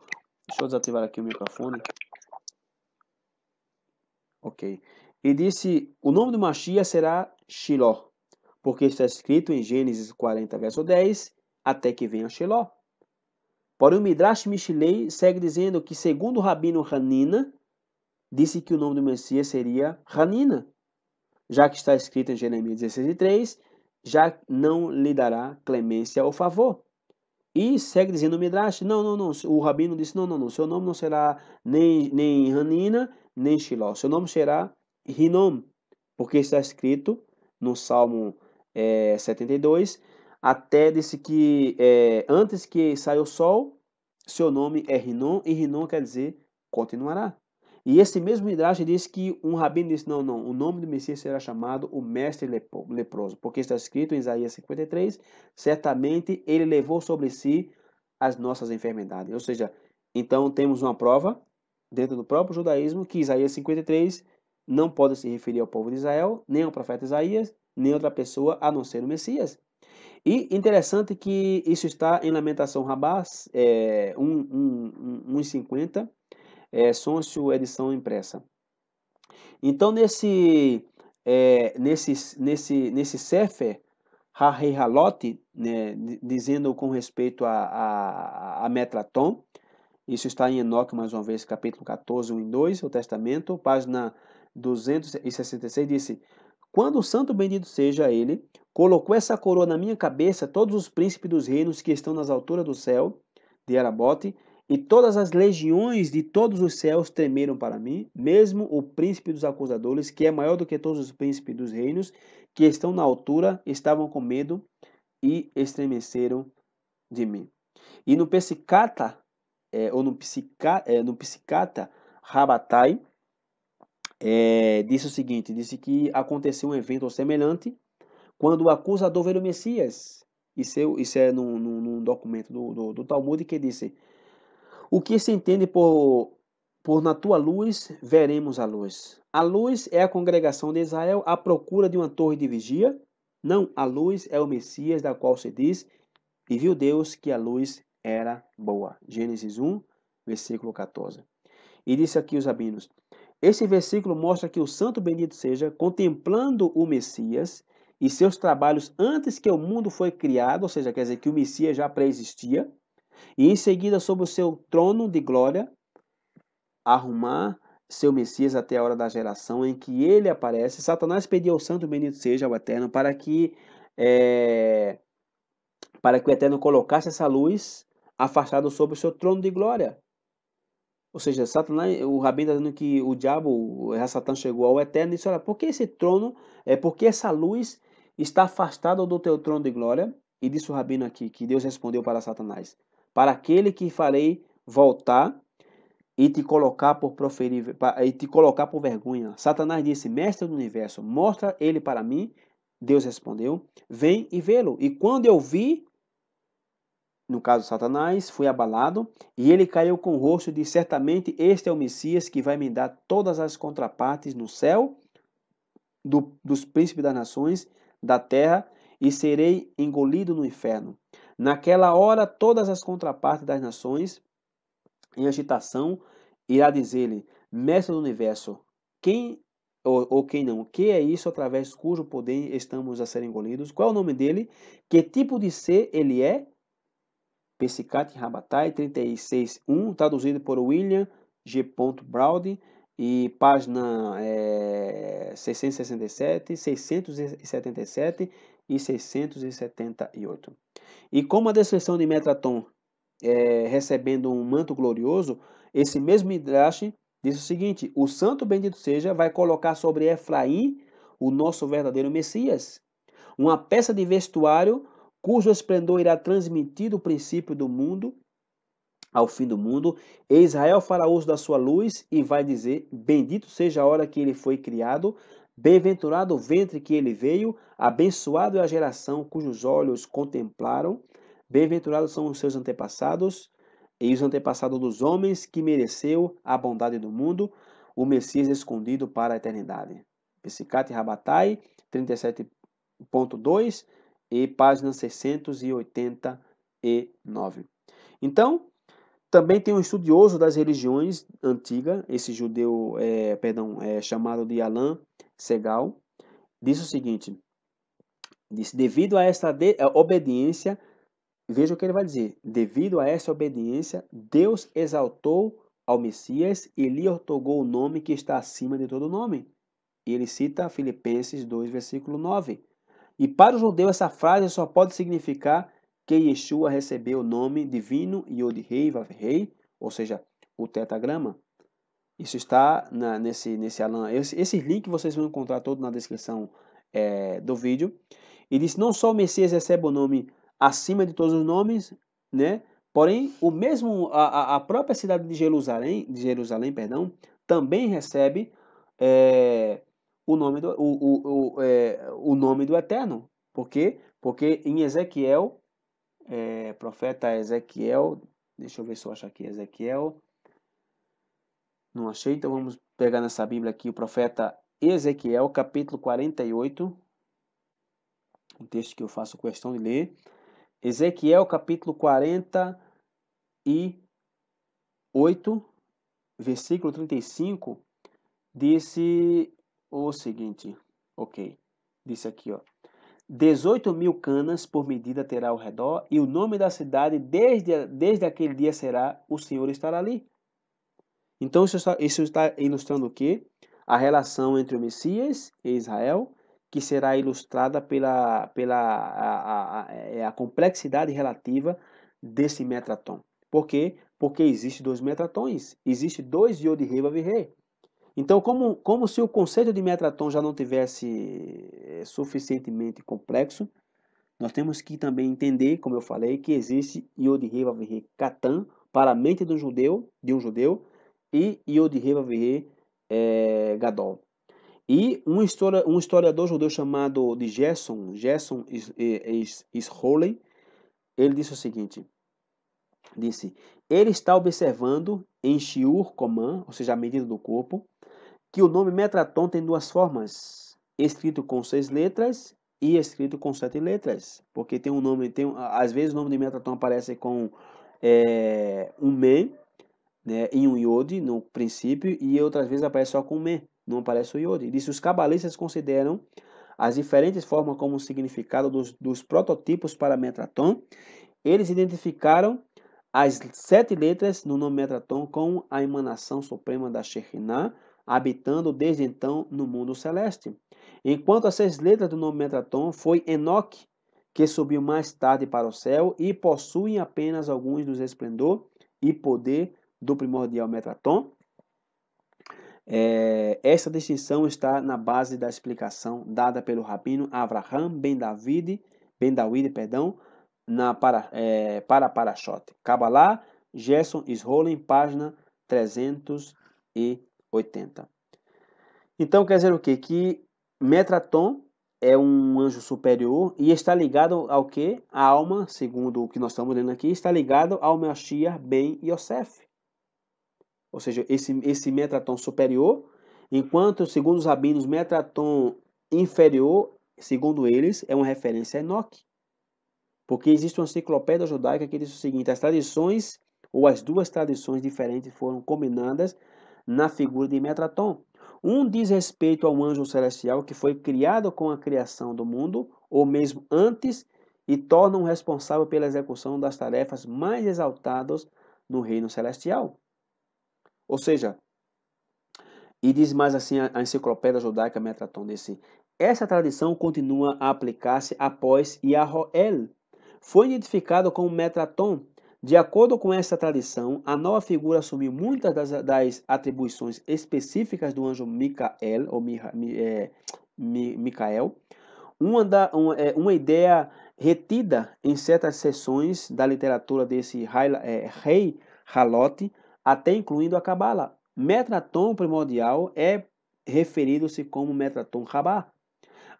Deixa eu desativar aqui o microfone. Ok. E disse, o nome do Messias será Shiloh, porque está escrito em Gênesis 40, verso 10, até que venha Shiloh. Porém, o Midrash Mishlei segue dizendo que, segundo o rabino Hanina, disse que o nome do Messias seria Hanina, já que está escrito em Jeremias 16, 3, já não lhe dará clemência ou favor. E segue dizendo o Midrash: não, não, não. O rabino disse: não, não, não. Seu nome não será nem, nem Hanina, nem Shiló. Seu nome será Rinom, porque está escrito no Salmo é, eh, 72. Até disse que é, antes que saia o sol, seu nome é Rinom, e Rinom quer dizer continuará. E esse mesmo Midrash diz que um rabino disse: não, não, o nome do Messias será chamado o Mestre Leproso, porque está escrito em Isaías 53: certamente ele levou sobre si as nossas enfermidades. Ou seja, então temos uma prova dentro do próprio judaísmo que Isaías 53 não pode se referir ao povo de Israel, nem ao profeta Isaías, nem outra pessoa a não ser o Messias. E interessante que isso está em Lamentação Rabás é, 1,50 é, Sôncio edição impressa. Então, nesse, é, nesse, nesse, nesse Sefer, Harry né, dizendo com respeito a, a, a Metraton, isso está em Enoque, mais uma vez, capítulo 14, 1 e 2, o Testamento, página 266, disse: Quando o santo bendito seja ele, colocou essa coroa na minha cabeça todos os príncipes dos reinos que estão nas alturas do céu, de Arabote, e todas as legiões de todos os céus tremeram para mim, mesmo o príncipe dos acusadores, que é maior do que todos os príncipes dos reinos, que estão na altura, estavam com medo e estremeceram de mim. E no Psicata, é, ou no, psica, é, no Psicata Rabatai, é, disse o seguinte: disse que aconteceu um evento semelhante quando o acusador veio o Messias. Isso é, isso é num, num, num documento do, do, do Talmud que disse o que se entende por, por na tua luz veremos a luz? A luz é a congregação de Israel à procura de uma torre de vigia? Não, a luz é o Messias, da qual se diz: E viu Deus que a luz era boa. Gênesis 1, versículo 14. E disse aqui os abinos, Esse versículo mostra que o santo bendito seja, contemplando o Messias e seus trabalhos antes que o mundo foi criado, ou seja, quer dizer que o Messias já preexistia, e em seguida, sobre o seu trono de glória, arrumar seu Messias até a hora da geração em que ele aparece. Satanás pediu ao santo Benito seja o eterno para que é, para que o eterno colocasse essa luz afastado sobre o seu trono de glória. Ou seja, Satanás, o rabino está dizendo que o diabo, o Satã chegou ao eterno e disse: Olha, por que esse trono, é porque essa luz está afastada do teu trono de glória? E disse o rabino aqui que Deus respondeu para Satanás: para aquele que farei voltar e te colocar por proferir, e te colocar por vergonha. Satanás disse: Mestre do universo, mostra ele para mim. Deus respondeu: Vem e vê-lo. E quando eu vi, no caso Satanás, fui abalado, e ele caiu com o rosto de certamente este é o Messias que vai me dar todas as contrapartes no céu do, dos príncipes das nações da terra e serei engolido no inferno. Naquela hora, todas as contrapartes das nações em agitação irá dizer-lhe: Mestre do universo, quem ou, ou, quem não, que é isso através cujo poder estamos a ser engolidos? Qual é o nome dele? Que tipo de ser ele é? Pesicat Rabatai 36.1, traduzido por William G. Browdy e página é, 667, 677 e 678. E como a descrição de Metraton é, recebendo um manto glorioso, esse mesmo Midrash diz o seguinte: O santo bendito seja vai colocar sobre Efraim, o nosso verdadeiro Messias, uma peça de vestuário cujo esplendor irá transmitir o princípio do mundo ao fim do mundo. E Israel fará uso da sua luz e vai dizer: Bendito seja a hora que ele foi criado, Bem-aventurado o ventre que ele veio, abençoado é a geração cujos olhos contemplaram. Bem-aventurados são os seus antepassados e os antepassados dos homens que mereceu a bondade do mundo, o Messias escondido para a eternidade. Psicate Rabatai, 37.2 e página 689. Então, também tem um estudioso das religiões antigas, esse judeu, é, perdão, é, chamado de Alain Segal, disse o uhum. seguinte: disse, devido a esta de, eh, obediência, veja o que ele vai dizer. Devido a esta obediência, Deus exaltou ao Messias e lhe otorgou o nome que está acima de todo nome. E ele cita Filipenses 2, versículo 9. E para o judeu, essa frase só pode significar que Yeshua recebeu o nome divino e rei de rei ou seja, o tetragrama. Isso está na, nesse, nesse Alan. Esse, esse link vocês vão encontrar todo na descrição é, do vídeo. E diz: Não só o Messias recebe o nome acima de todos os nomes, né? Porém, o mesmo a, a própria cidade de Jerusalém, de Jerusalém, perdão, também recebe é, o nome do o, o, o, é, o nome do Eterno. Por quê? Porque em Ezequiel, é, profeta Ezequiel, deixa eu ver se eu acho aqui Ezequiel não achei? Então vamos pegar nessa Bíblia aqui o profeta Ezequiel, capítulo 48. Um texto que eu faço questão de ler. Ezequiel, capítulo 48, versículo 35, disse o seguinte. Ok, disse aqui, ó. 18 mil canas por medida terá ao redor, e o nome da cidade desde, desde aquele dia será: O Senhor estará ali. Então, isso está, isso está ilustrando o quê? A relação entre o Messias e Israel, que será ilustrada pela, pela a, a, a é complexidade relativa desse metratom. Por quê? Porque existe dois metratons, existe dois Yod-Rei rei Então, como, como se o conceito de metratom já não tivesse é, suficientemente complexo, nós temos que também entender, como eu falei, que existe Yod-Rei rei Katan para a mente do judeu, de um judeu, e Yod-Heva é, Gadol. E um, histori um historiador judeu chamado de Gerson, Gerson Isrolen, ele disse o seguinte, disse, ele está observando em Shiur Koman, ou seja, a medida do corpo, que o nome metraton tem duas formas, escrito com seis letras e escrito com sete letras, porque tem um nome, tem às vezes o nome de metraton aparece com é, um men, né, em um iode no princípio e outras vezes aparece só com me, não aparece o iode. Disse os cabalistas consideram as diferentes formas como significado dos, dos prototipos para metraton. Eles identificaram as sete letras no nome metraton como a emanação suprema da Shekhinah, habitando desde então no mundo celeste. Enquanto as seis letras do nome metraton foi Enoch, que subiu mais tarde para o céu e possuem apenas alguns dos esplendor e poder do primordial metratom. É, essa distinção está na base da explicação dada pelo rabino Avraham Ben David, Ben Dawid, perdão, na para é, para Parashot. Kabbalah, Gerson Isrolen, página 380. Então quer dizer o quê? Que Metraton é um anjo superior e está ligado ao que? A alma, segundo o que nós estamos lendo aqui, está ligado ao Mashiach Ben Yosef ou seja, esse, esse metratom superior, enquanto, segundo os rabinos, metratom inferior, segundo eles, é uma referência a Enoque. Porque existe uma enciclopédia judaica que diz o seguinte: as tradições, ou as duas tradições diferentes, foram combinadas na figura de Metraton. Um diz respeito ao anjo celestial que foi criado com a criação do mundo, ou mesmo antes, e torna-o responsável pela execução das tarefas mais exaltadas no reino celestial. Ou seja, e diz mais assim a, enciclopédia judaica Metratonense, assim, essa tradição continua a aplicar-se após Yahoel. Foi identificado como Metraton. De acordo com essa tradição, a nova figura assumiu muitas das, das atribuições específicas do anjo Micael, ou Mi, é, Mi, Micael, uma, da, uma, é, uma ideia retida em certas seções da literatura desse é, rei Halot, até incluindo a Kabbalah. Metratom primordial é referido-se como Metratom Rabá.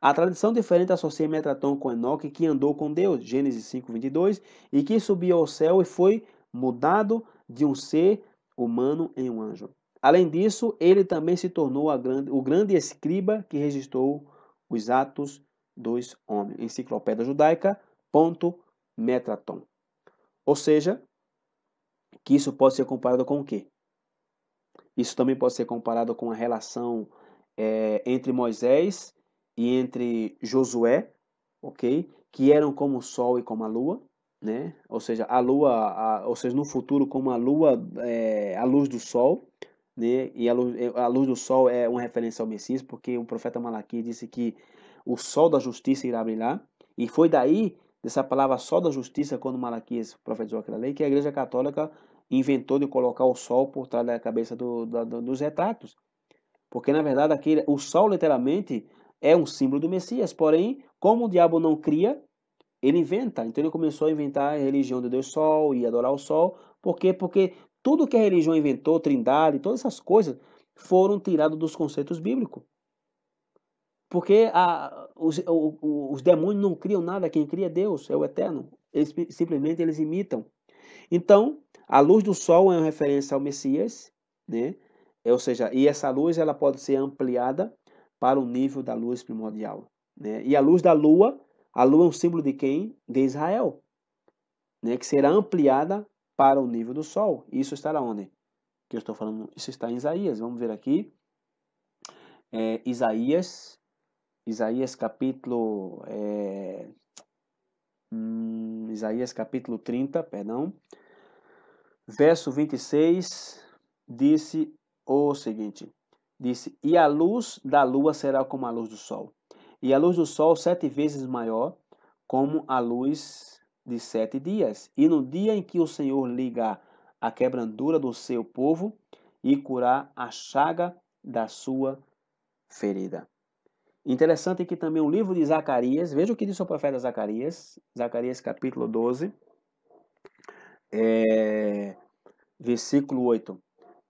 A tradição diferente associa Metratom com Enoque, que andou com Deus, Gênesis 5:22, e que subiu ao céu e foi mudado de um ser humano em um anjo. Além disso, ele também se tornou grande, o grande escriba que registrou os atos dos homens. Enciclopédia Judaica, ponto, metraton. Ou seja, que isso pode ser comparado com o quê? Isso também pode ser comparado com a relação é, entre Moisés e entre Josué, ok? Que eram como o sol e como a lua, né? Ou seja, a lua, a, ou seja, no futuro como a lua, é, a luz do sol, né? E a luz, é, a luz, do sol é uma referência ao Messias, porque o profeta Malaquias disse que o sol da justiça irá brilhar, e foi daí dessa palavra sol da justiça, quando Malaquias profetizou aquela lei, que a Igreja Católica inventou de colocar o sol por trás da cabeça do, dos retratos. Porque, na verdade, aquele, o sol, literalmente, é um símbolo do Messias. Porém, como o diabo não cria, ele inventa. Então, ele começou a inventar a religião do Deus Sol e adorar o Sol. Por quê? Porque tudo que a religião inventou, trindade, todas essas coisas, foram tiradas dos conceitos bíblicos. Porque a, os, o, os demônios não criam nada, quem cria é Deus, é o Eterno. Eles, simplesmente eles imitam. Então, a luz do sol é uma referência ao Messias, né? É, ou seja, e essa luz ela pode ser ampliada para o nível da luz primordial. Né? E a luz da lua, a lua é um símbolo de quem? De Israel, né? que será ampliada para o nível do sol. Isso estará onde? Que eu estou falando, isso está em Isaías. Vamos ver aqui. É, Isaías Isaías capítulo é, hum, Isaías capítulo 30, perdão, verso 26 disse o seguinte: disse: "E a luz da lua será como a luz do sol, e a luz do sol sete vezes maior, como a luz de sete dias. E no dia em que o Senhor ligar a quebrandura do seu povo e curar a chaga da sua ferida." Interessante é que também o livro de Zacarias, veja o que diz o profeta Zacarias, Zacarias capítulo 12, é, versículo 8,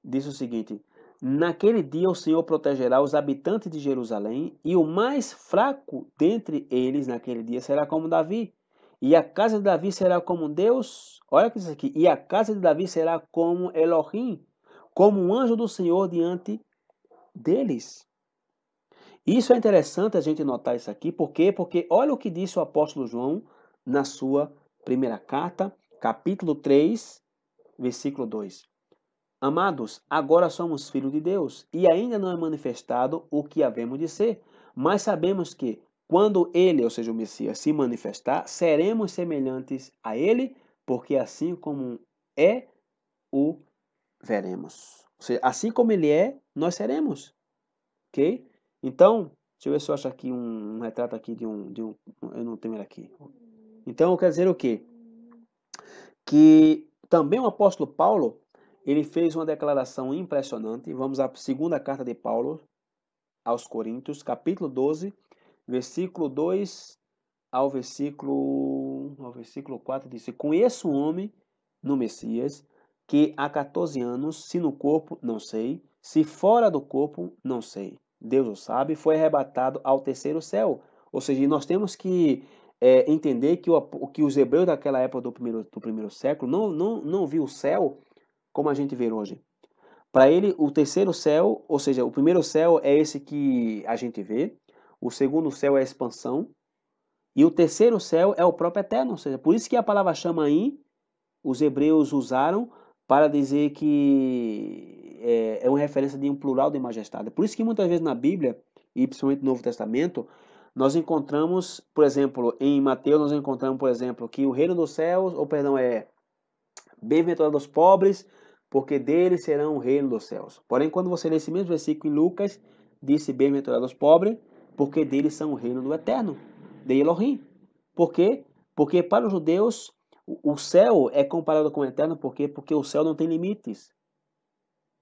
diz o seguinte: Naquele dia o Senhor protegerá os habitantes de Jerusalém, e o mais fraco dentre eles naquele dia será como Davi, e a casa de Davi será como Deus. Olha o que diz aqui: e a casa de Davi será como Elohim, como um anjo do Senhor diante deles. Isso é interessante a gente notar isso aqui, por quê? Porque olha o que disse o apóstolo João na sua primeira carta, capítulo 3, versículo 2. Amados, agora somos filhos de Deus e ainda não é manifestado o que havemos de ser, mas sabemos que quando ele, ou seja, o Messias, se manifestar, seremos semelhantes a ele, porque assim como é, o veremos. Ou seja, assim como ele é, nós seremos. Ok? Então, deixa eu ver se eu acho aqui um, um retrato aqui de um, de um. Eu não tenho ele aqui. Então, quer dizer o quê? Que também o apóstolo Paulo ele fez uma declaração impressionante. Vamos à segunda carta de Paulo aos Coríntios, capítulo 12, versículo 2 ao versículo, ao versículo 4, diz: Conheço um homem no Messias que há 14 anos, se no corpo, não sei, se fora do corpo, não sei. Deus o sabe, foi arrebatado ao terceiro céu. Ou seja, nós temos que é, entender que, o, que os hebreus daquela época do primeiro, do primeiro século não, não, não viu o céu como a gente vê hoje. Para ele, o terceiro céu, ou seja, o primeiro céu é esse que a gente vê, o segundo céu é a expansão, e o terceiro céu é o próprio eterno. Ou seja, por isso que a palavra chama aí, os hebreus usaram para dizer que é, é uma referência de um plural de majestade. Por isso que muitas vezes na Bíblia, e principalmente no Novo Testamento, nós encontramos, por exemplo, em Mateus, nós encontramos, por exemplo, que o reino dos céus, ou perdão, é bem-aventurado aos pobres, porque deles serão o reino dos céus. Porém, quando você lê esse mesmo versículo em Lucas, disse bem-aventurado aos pobres, porque deles são o reino do eterno, de Elohim. Por quê? Porque para os judeus, o céu é comparado com o eterno, por quê? Porque o céu não tem limites.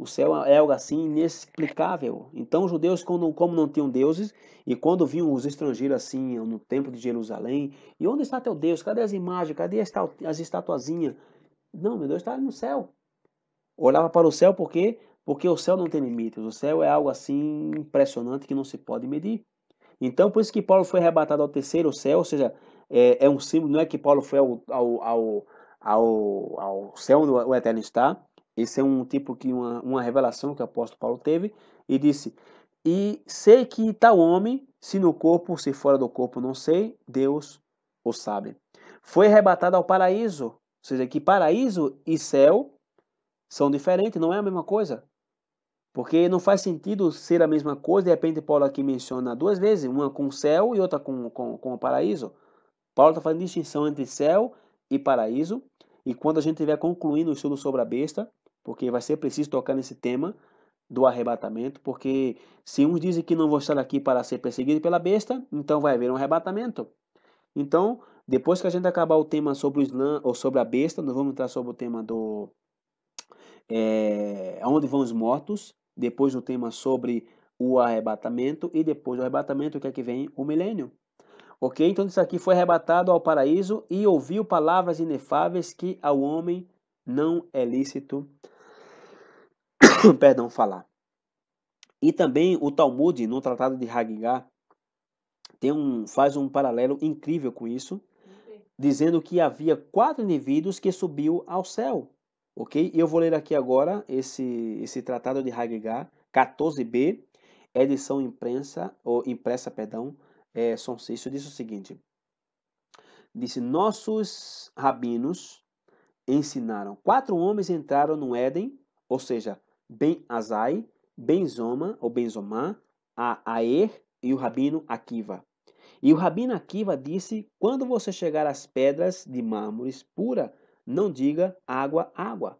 O céu é algo assim inexplicável. Então, os judeus, quando, como não tinham deuses, e quando viam os estrangeiros assim no templo de Jerusalém, e onde está teu Deus? Cadê as imagens? Cadê as estatuazinhas? Não, meu Deus está no céu. Olhava para o céu porque porque o céu não tem limites. O céu é algo assim impressionante que não se pode medir. Então, por isso que Paulo foi arrebatado ao terceiro céu, ou seja, é, é um símbolo. Não é que Paulo foi ao, ao, ao ao, ao céu onde o Eterno está, esse é um tipo que uma, uma revelação que o apóstolo Paulo teve e disse: E sei que tal homem, se no corpo, se fora do corpo, não sei, Deus o sabe. Foi arrebatado ao paraíso, ou seja, que paraíso e céu são diferentes, não é a mesma coisa. Porque não faz sentido ser a mesma coisa. De repente, Paulo aqui menciona duas vezes, uma com céu e outra com, com, com o paraíso. Paulo está fazendo distinção entre céu e paraíso. E quando a gente estiver concluindo o estudo sobre a besta, porque vai ser preciso tocar nesse tema do arrebatamento, porque se uns dizem que não vão estar aqui para ser perseguido pela besta, então vai haver um arrebatamento. Então, depois que a gente acabar o tema sobre o Islã ou sobre a besta, nós vamos entrar sobre o tema do é, eh, onde vão os mortos, depois o tema sobre o arrebatamento e depois do arrebatamento, o que é que vem? O milênio. Ok? Então, isso aqui foi arrebatado ao paraíso e ouviu palavras inefáveis que ao homem não é lícito perdão, falar. E também o Talmud, no Tratado de Hagigah, tem um, faz um paralelo incrível com isso, dizendo que havia quatro indivíduos que subiu ao céu. Ok? E eu vou ler aqui agora esse, esse Tratado de Hagigah, 14b, edição imprensa, ou impressa, perdão, é, São Cício, disse o seguinte. Disse, nossos rabinos ensinaram. Quatro homens entraram no Éden, ou seja, Ben Azai, Benzoma ou Benzoma, a Aer e o Rabino Akiva. E o Rabino Akiva disse: quando você chegar às pedras de mármores pura, não diga água, água.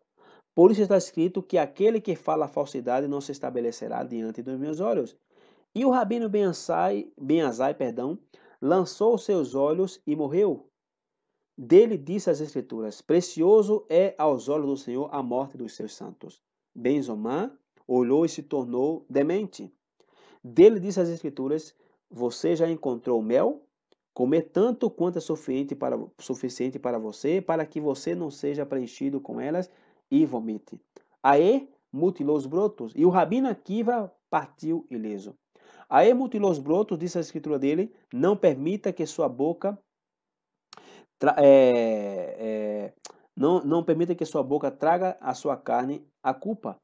Por isso está escrito que aquele que fala falsidade não se estabelecerá diante dos meus olhos. E o Rabino Ben-Azai ben perdão, lançou seus olhos e morreu. Dele disse as Escrituras: Precioso é aos olhos do Senhor a morte dos seus santos. Benzomã olhou e se tornou demente. Dele disse as Escrituras: Você já encontrou mel? Comer tanto quanto é suficiente para, suficiente para você, para que você não seja preenchido com elas e vomite. Aê mutilou os brotos, e o rabino Akiva partiu ileso. Aê mutilou os brotos, disse a escritura dele: Não permita que sua boca. É, é, não, não permita que sua boca traga à sua carne a culpa.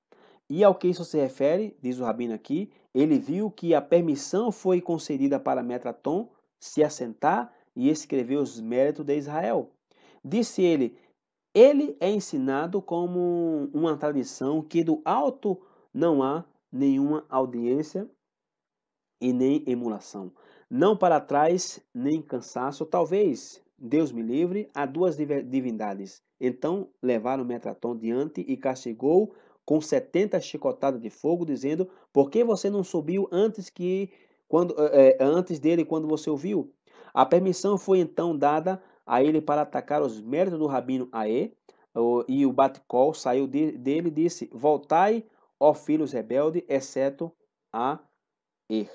E ao que isso se refere, diz o rabino aqui, ele viu que a permissão foi concedida para Metraton se assentar e escrever os méritos de Israel. Disse ele, ele é ensinado como uma tradição que do alto não há nenhuma audiência e nem emulação. Não para trás, nem cansaço, talvez, Deus me livre, a duas divindades. Então levaram Metraton diante e castigou com setenta chicotadas de fogo, dizendo: Por que você não subiu antes que quando é, antes dele quando você ouviu? A permissão foi então dada a ele para atacar os méritos do rabino Aê, e o Batcol saiu dele e disse: Voltai, ó filhos rebeldes, exceto a Er.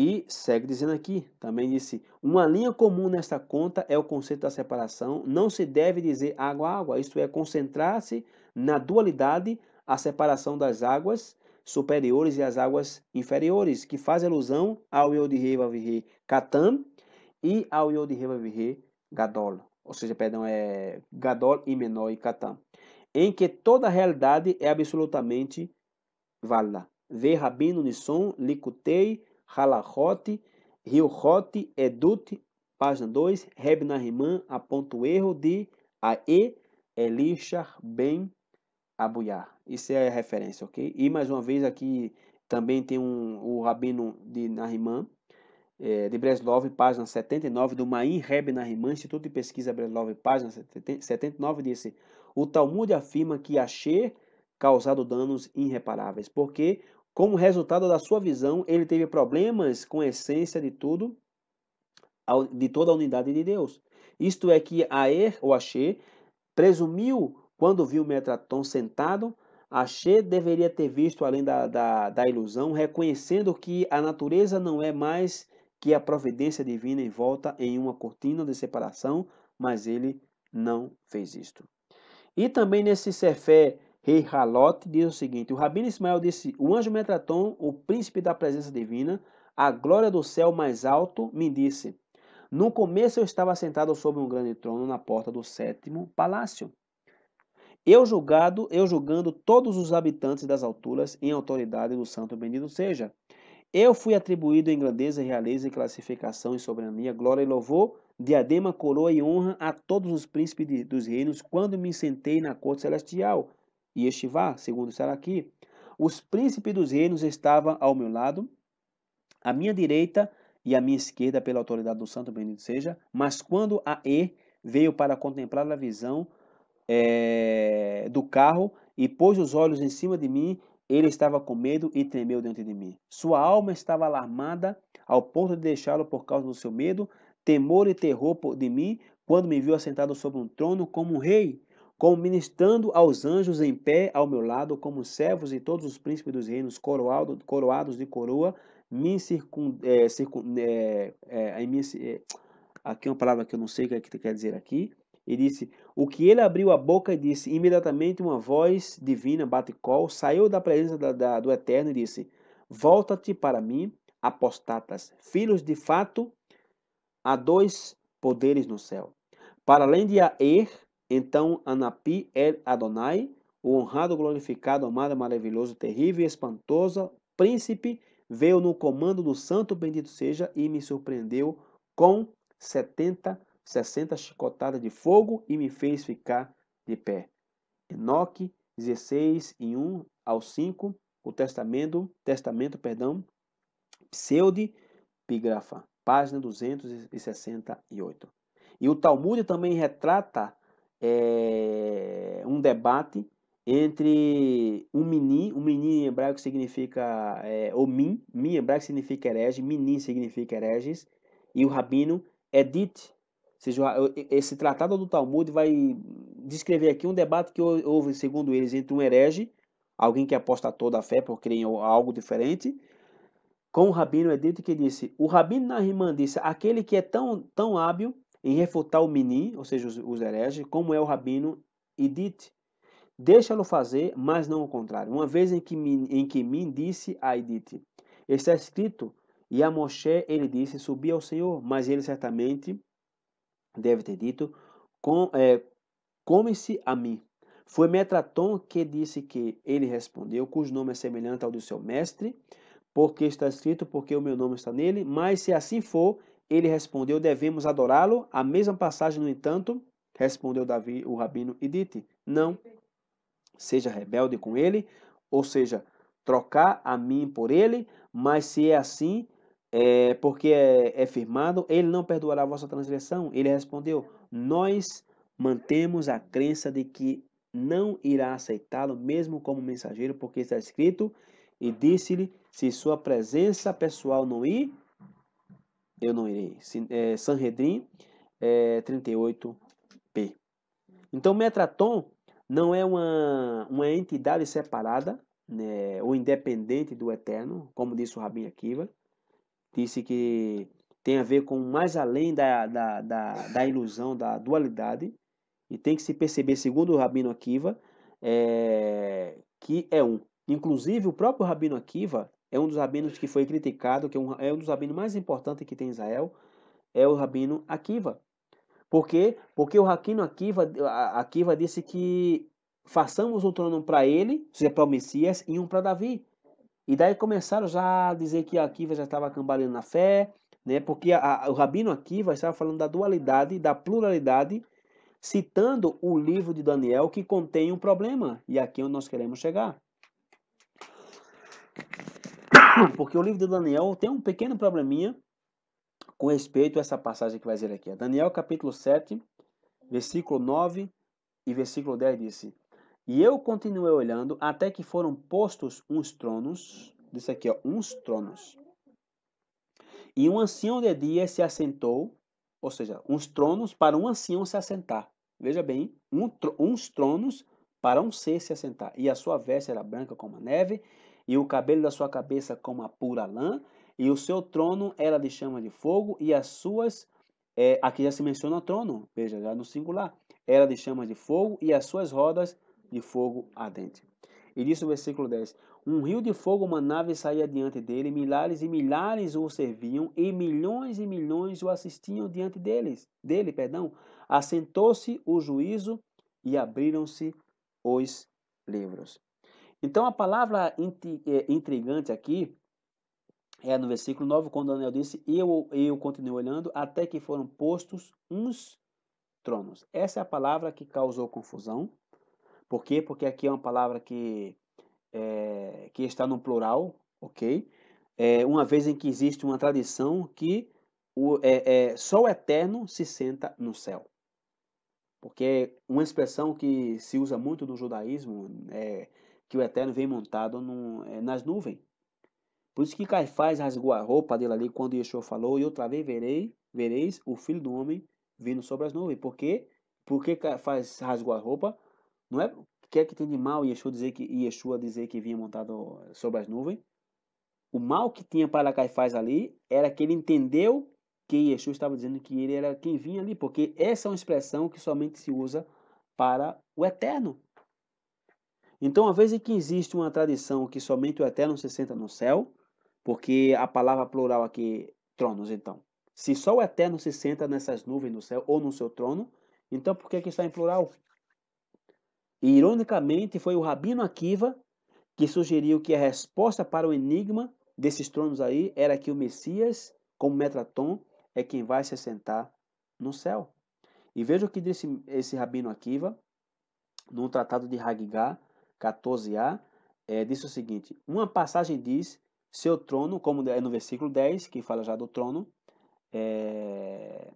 E segue dizendo aqui, também disse, uma linha comum nesta conta é o conceito da separação. Não se deve dizer água-água, isto é, concentrar-se na dualidade, a separação das águas superiores e as águas inferiores, que faz alusão ao Yodhiravavirre katam e ao Yodhiravavirre Gadol, ou seja, perdão, é Gadol e Menor e katam em que toda a realidade é absolutamente válida. ver Rabino Nisson, Likutei, Halachot, Hilhot, Edut, página 2, Reb Nahman aponta o erro de Ae Elisha Ben Abuyar. Isso é a referência, ok? E mais uma vez aqui também tem um, o Rabino de Nahman, é, de Breslov, página 79, do Maim Reb Nahman, Instituto de Pesquisa Breslov, página 79, disse: assim, O Talmud afirma que Asher causado danos irreparáveis, porque como resultado da sua visão, ele teve problemas com a essência de tudo, de toda a unidade de Deus. Isto é que Aer, ou Axê, presumiu quando viu Metraton sentado, Axê deveria ter visto além da, da, da ilusão, reconhecendo que a natureza não é mais que a providência divina envolta em uma cortina de separação, mas ele não fez isto. E também nesse Cefé rei Halot, diz o seguinte: O Rabino Ismael disse: O anjo Metraton, o príncipe da presença divina, a glória do céu mais alto, me disse: No começo eu estava sentado sobre um grande trono na porta do sétimo palácio. Eu julgado, eu julgando todos os habitantes das alturas em autoridade do santo bendito seja. Eu fui atribuído em grandeza, realeza e classificação e soberania, glória e louvor, diadema, coroa e honra a todos os príncipes de, dos reinos quando me sentei na corte celestial e Estivá, segundo estará aqui, os príncipes dos reinos estavam ao meu lado, à minha direita e à minha esquerda, pela autoridade do Santo Bendito seja. Mas quando a E veio para contemplar a visão é, do carro e pôs os olhos em cima de mim, ele estava com medo e tremeu diante de mim. Sua alma estava alarmada ao ponto de deixá-lo por causa do seu medo, temor e terror de mim, quando me viu assentado sobre um trono como um rei como ministrando aos anjos em pé ao meu lado, como servos e todos os príncipes dos reinos coroado, coroados de coroa, me circun, é, circun, é, é, minha, é, aqui é uma palavra que eu não sei o que, é que quer dizer aqui, e disse, o que ele abriu a boca e disse, imediatamente uma voz divina, bate-col, saiu da presença da, da, do Eterno e disse, volta-te para mim, apostatas, filhos de fato, há dois poderes no céu, para além de a er, então Anapi El Adonai, o honrado, glorificado, amado, maravilhoso, terrível e espantoso príncipe, veio no comando do santo bendito seja e me surpreendeu com 70, 60 chicotadas de fogo e me fez ficar de pé. Enoque 16 em 1 ao 5, o testamento, testamento, perdão, pseudepígrafa, página 268. E o Talmud também retrata é, um debate entre um mini, um mini em hebraico significa é, ou min, min em hebraico significa herege, mini significa hereges, e o rabino Edith. Ou seja, esse tratado do Talmud vai descrever aqui um debate que houve, segundo eles, entre um herege, alguém que aposta toda a fé por crer em algo diferente, com o rabino Edith que disse: O rabino Na'rimand disse, aquele que é tão, tão hábil em refutar o Mini, ou seja, os, os hereges, como é o Rabino Idit. Deixa-lo fazer, mas não o contrário. Uma vez em que, em que Min disse a Idit, está escrito, e a Moshe ele disse, subi ao Senhor, mas ele certamente deve ter dito, com, é, come-se a mim. Foi Metraton que disse que ele respondeu, cujo nome é semelhante ao do seu mestre, porque está escrito, porque o meu nome está nele, mas se assim for, ele respondeu: Devemos adorá-lo. A mesma passagem, no entanto, respondeu Davi, o rabino, e dite: Não, seja rebelde com ele, ou seja, trocar a mim por ele, mas se é assim, é, porque é, é firmado, ele não perdoará a vossa transgressão. Ele respondeu: Nós mantemos a crença de que não irá aceitá-lo, mesmo como mensageiro, porque está escrito: E disse-lhe: Se sua presença pessoal não ir, eu não irei. É, Sanhedrin é, 38p. Então, Metraton não é uma, uma entidade separada né, ou independente do Eterno, como disse o Rabin Akiva. Disse que tem a ver com mais além da, da, da, da ilusão, da dualidade. E tem que se perceber, segundo o Rabino Akiva, é, que é um. Inclusive, o próprio Rabino Akiva, é um dos rabinos que foi criticado, que é um, é um dos rabinos mais importantes que tem Israel, é o rabino Akiva. Por quê? Porque o rabino Akiva, Akiva disse que façamos um trono para ele, ou seja, para o Messias, e um para Davi. E daí começaram já a dizer que Akiva já estava cambaleando na fé, né? porque a, a, o Rabino Akiva estava falando da dualidade, da pluralidade, citando o livro de Daniel que contém um problema. E aqui é onde nós queremos chegar. Porque o livro de Daniel tem um pequeno probleminha com respeito a essa passagem que vai dizer aqui. Daniel capítulo 7, versículo 9 e versículo 10 disse: E eu continuei olhando até que foram postos uns tronos, disse aqui, ó, uns tronos. E um ancião de dia se assentou, ou seja, uns tronos para um ancião se assentar. Veja bem, um, uns tronos para um ser se assentar. E a sua veste era branca como a neve, e o cabelo da sua cabeça como a pura lã, e o seu trono era de chama de fogo, e as suas. É, aqui já se menciona trono, veja, já no singular. Era de chama de fogo, e as suas rodas de fogo ardente. E disse o versículo 10: Um rio de fogo, uma nave saía diante dele, milhares e milhares o serviam, e milhões e milhões o assistiam diante deles, dele. perdão. Assentou-se o juízo e abriram-se os livros. Então a palavra é, intrigante aqui é no versículo 9, quando Daniel disse: Eu, eu continuei olhando até que foram postos uns tronos. Essa é a palavra que causou confusão. Por quê? Porque aqui é uma palavra que, é, que está no plural, ok? É uma vez em que existe uma tradição que o, é, é, só o eterno se senta no céu. Porque é uma expressão que se usa muito no judaísmo, é, que o Eterno vem montado é, nas nuvens. Por isso que Caifás rasgou a roupa dele ali quando Yeshua falou, e outra vez verei, vereis o Filho do Homem vindo sobre as nuvens. Por quê? Porque Caifás rasgou a roupa, não é que é que tem de mal Yeshua dizer que, Yeshua dizer que vinha montado eh, sobre as nuvens? O mal que tinha para Caifás ali era que ele entendeu que Yeshua estava dizendo que ele era quem vinha ali, porque essa é uma expressão que somente se usa para o eterno. Então, uma vez em que existe uma tradição que somente o Eterno se senta no céu, porque a palavra plural aqui, tronos, então. Se só o Eterno se senta nessas nuvens no céu ou no seu trono, então por que, é que está é em plural? E, ironicamente, foi o Rabino Akiva que sugeriu que a resposta para o enigma desses tronos aí era que o Messias, como Metraton, é quem vai se sentar no céu. E veja o que disse esse Rabino Akiva num tratado de Hagigah, 14a, é, diz o seguinte: uma passagem diz seu trono, como é no versículo 10, que fala já do trono, é,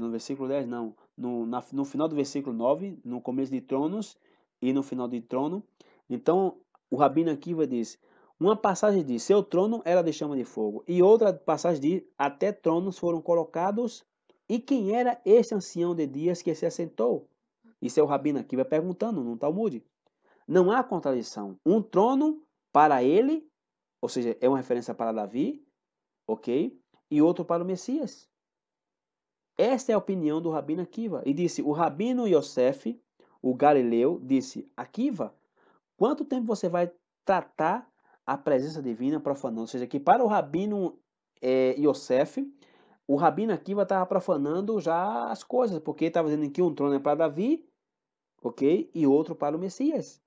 no versículo 10, não, no, na, no final do versículo 9, no começo de tronos e no final de trono. Então, o Rabino Akiva diz: uma passagem diz, seu trono era de chama de fogo, e outra passagem diz, até tronos foram colocados, e quem era este ancião de dias que se assentou? Isso é o Rabino Akiva perguntando no Talmud não há contradição. Um trono para ele, ou seja, é uma referência para Davi, ok? E outro para o Messias. Esta é a opinião do Rabino Akiva. E disse, o Rabino Yosef, o Galileu, disse, Akiva, quanto tempo você vai tratar a presença divina profanando? Ou seja, que para o Rabino é, Yosef, o Rabino Akiva estava profanando já as coisas, porque estava dizendo que um trono é para Davi, ok? E outro para o Messias.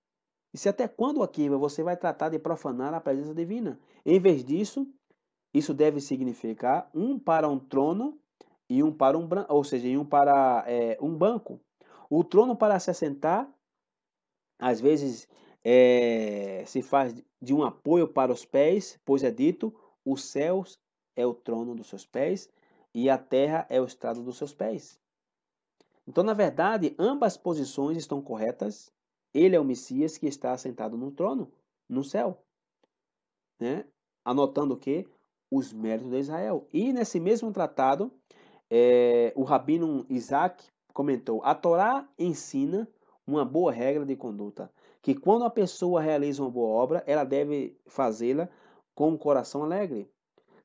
E se até quando, Akiva, você vai tratar de profanar a presença divina? Em vez disso, isso deve significar um para um trono e um para um ou seja, um para é, um banco. O trono para se assentar, às vezes é, se faz de um apoio para os pés, pois é dito: os céus é o trono dos seus pés e a terra é o estrado dos seus pés. Então, na verdade, ambas posições estão corretas, ele é o Messias que está sentado no trono, no céu. Né? Anotando o que? Os méritos de Israel. E nesse mesmo tratado, é, o rabino Isaac comentou: A Torá ensina uma boa regra de conduta, que quando a pessoa realiza uma boa obra, ela deve fazê-la com um coração alegre.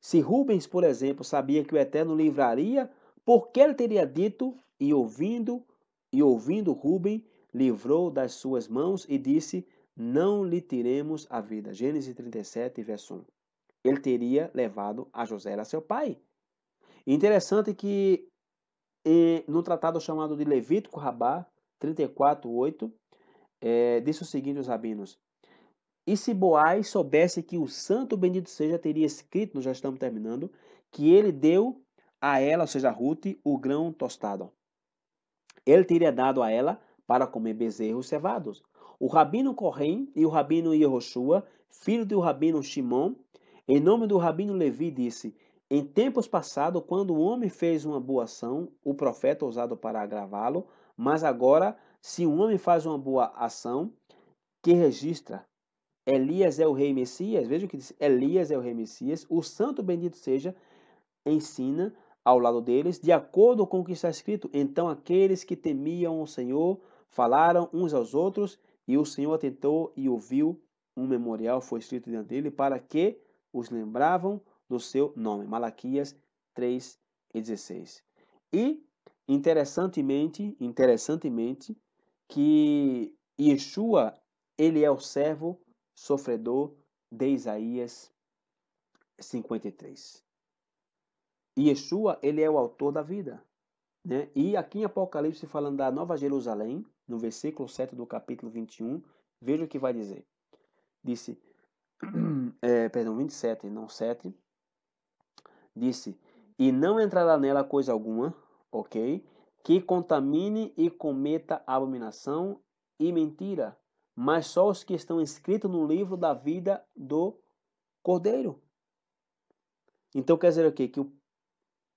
Se Rubens, por exemplo, sabia que o Eterno livraria, por que ele teria dito e ouvindo e ouvindo Rubens? livrou das suas mãos e disse: Não lhe tiremos a vida. Gênesis 37, verso 1. Ele teria levado a José a seu pai. Interessante que no tratado chamado de Levítico Rabá 34, 8, é, disse o seguinte os rabinos. E se Boaz soubesse que o santo bendito seja, teria escrito, nós já estamos terminando, que ele deu a ela, ou seja, a Ruth, o grão tostado. Ele teria dado a ela para comer bezerros cevados. O rabino Corrém e o rabino Yehoshua, filho do rabino Shimon, em nome do rabino Levi, disse: Em tempos passados, quando o homem fez uma boa ação, o profeta ousado para agravá-lo, mas agora, se um homem faz uma boa ação, que registra. Elias é o rei Messias, veja o que diz: Elias é o rei Messias, o santo bendito seja, ensina ao lado deles, de acordo com o que está escrito. Então aqueles que temiam o Senhor Falaram uns aos outros e o Senhor atentou e ouviu. Um memorial foi escrito diante dele para que os lembravam do seu nome. Malaquias 3 e 16. E interessantemente, interessantemente que Yeshua, ele é o servo sofredor de Isaías 53. Yeshua, ele é o autor da vida. Né? E aqui em Apocalipse, falando da Nova Jerusalém, no versículo 7 do capítulo 21, veja o que vai dizer. Disse, é, perdão, 27, não 7. Disse, e não entrará nela coisa alguma, ok? Que contamine e cometa abominação e mentira, mas só os que estão escritos no livro da vida do Cordeiro. Então quer dizer o quê? Que o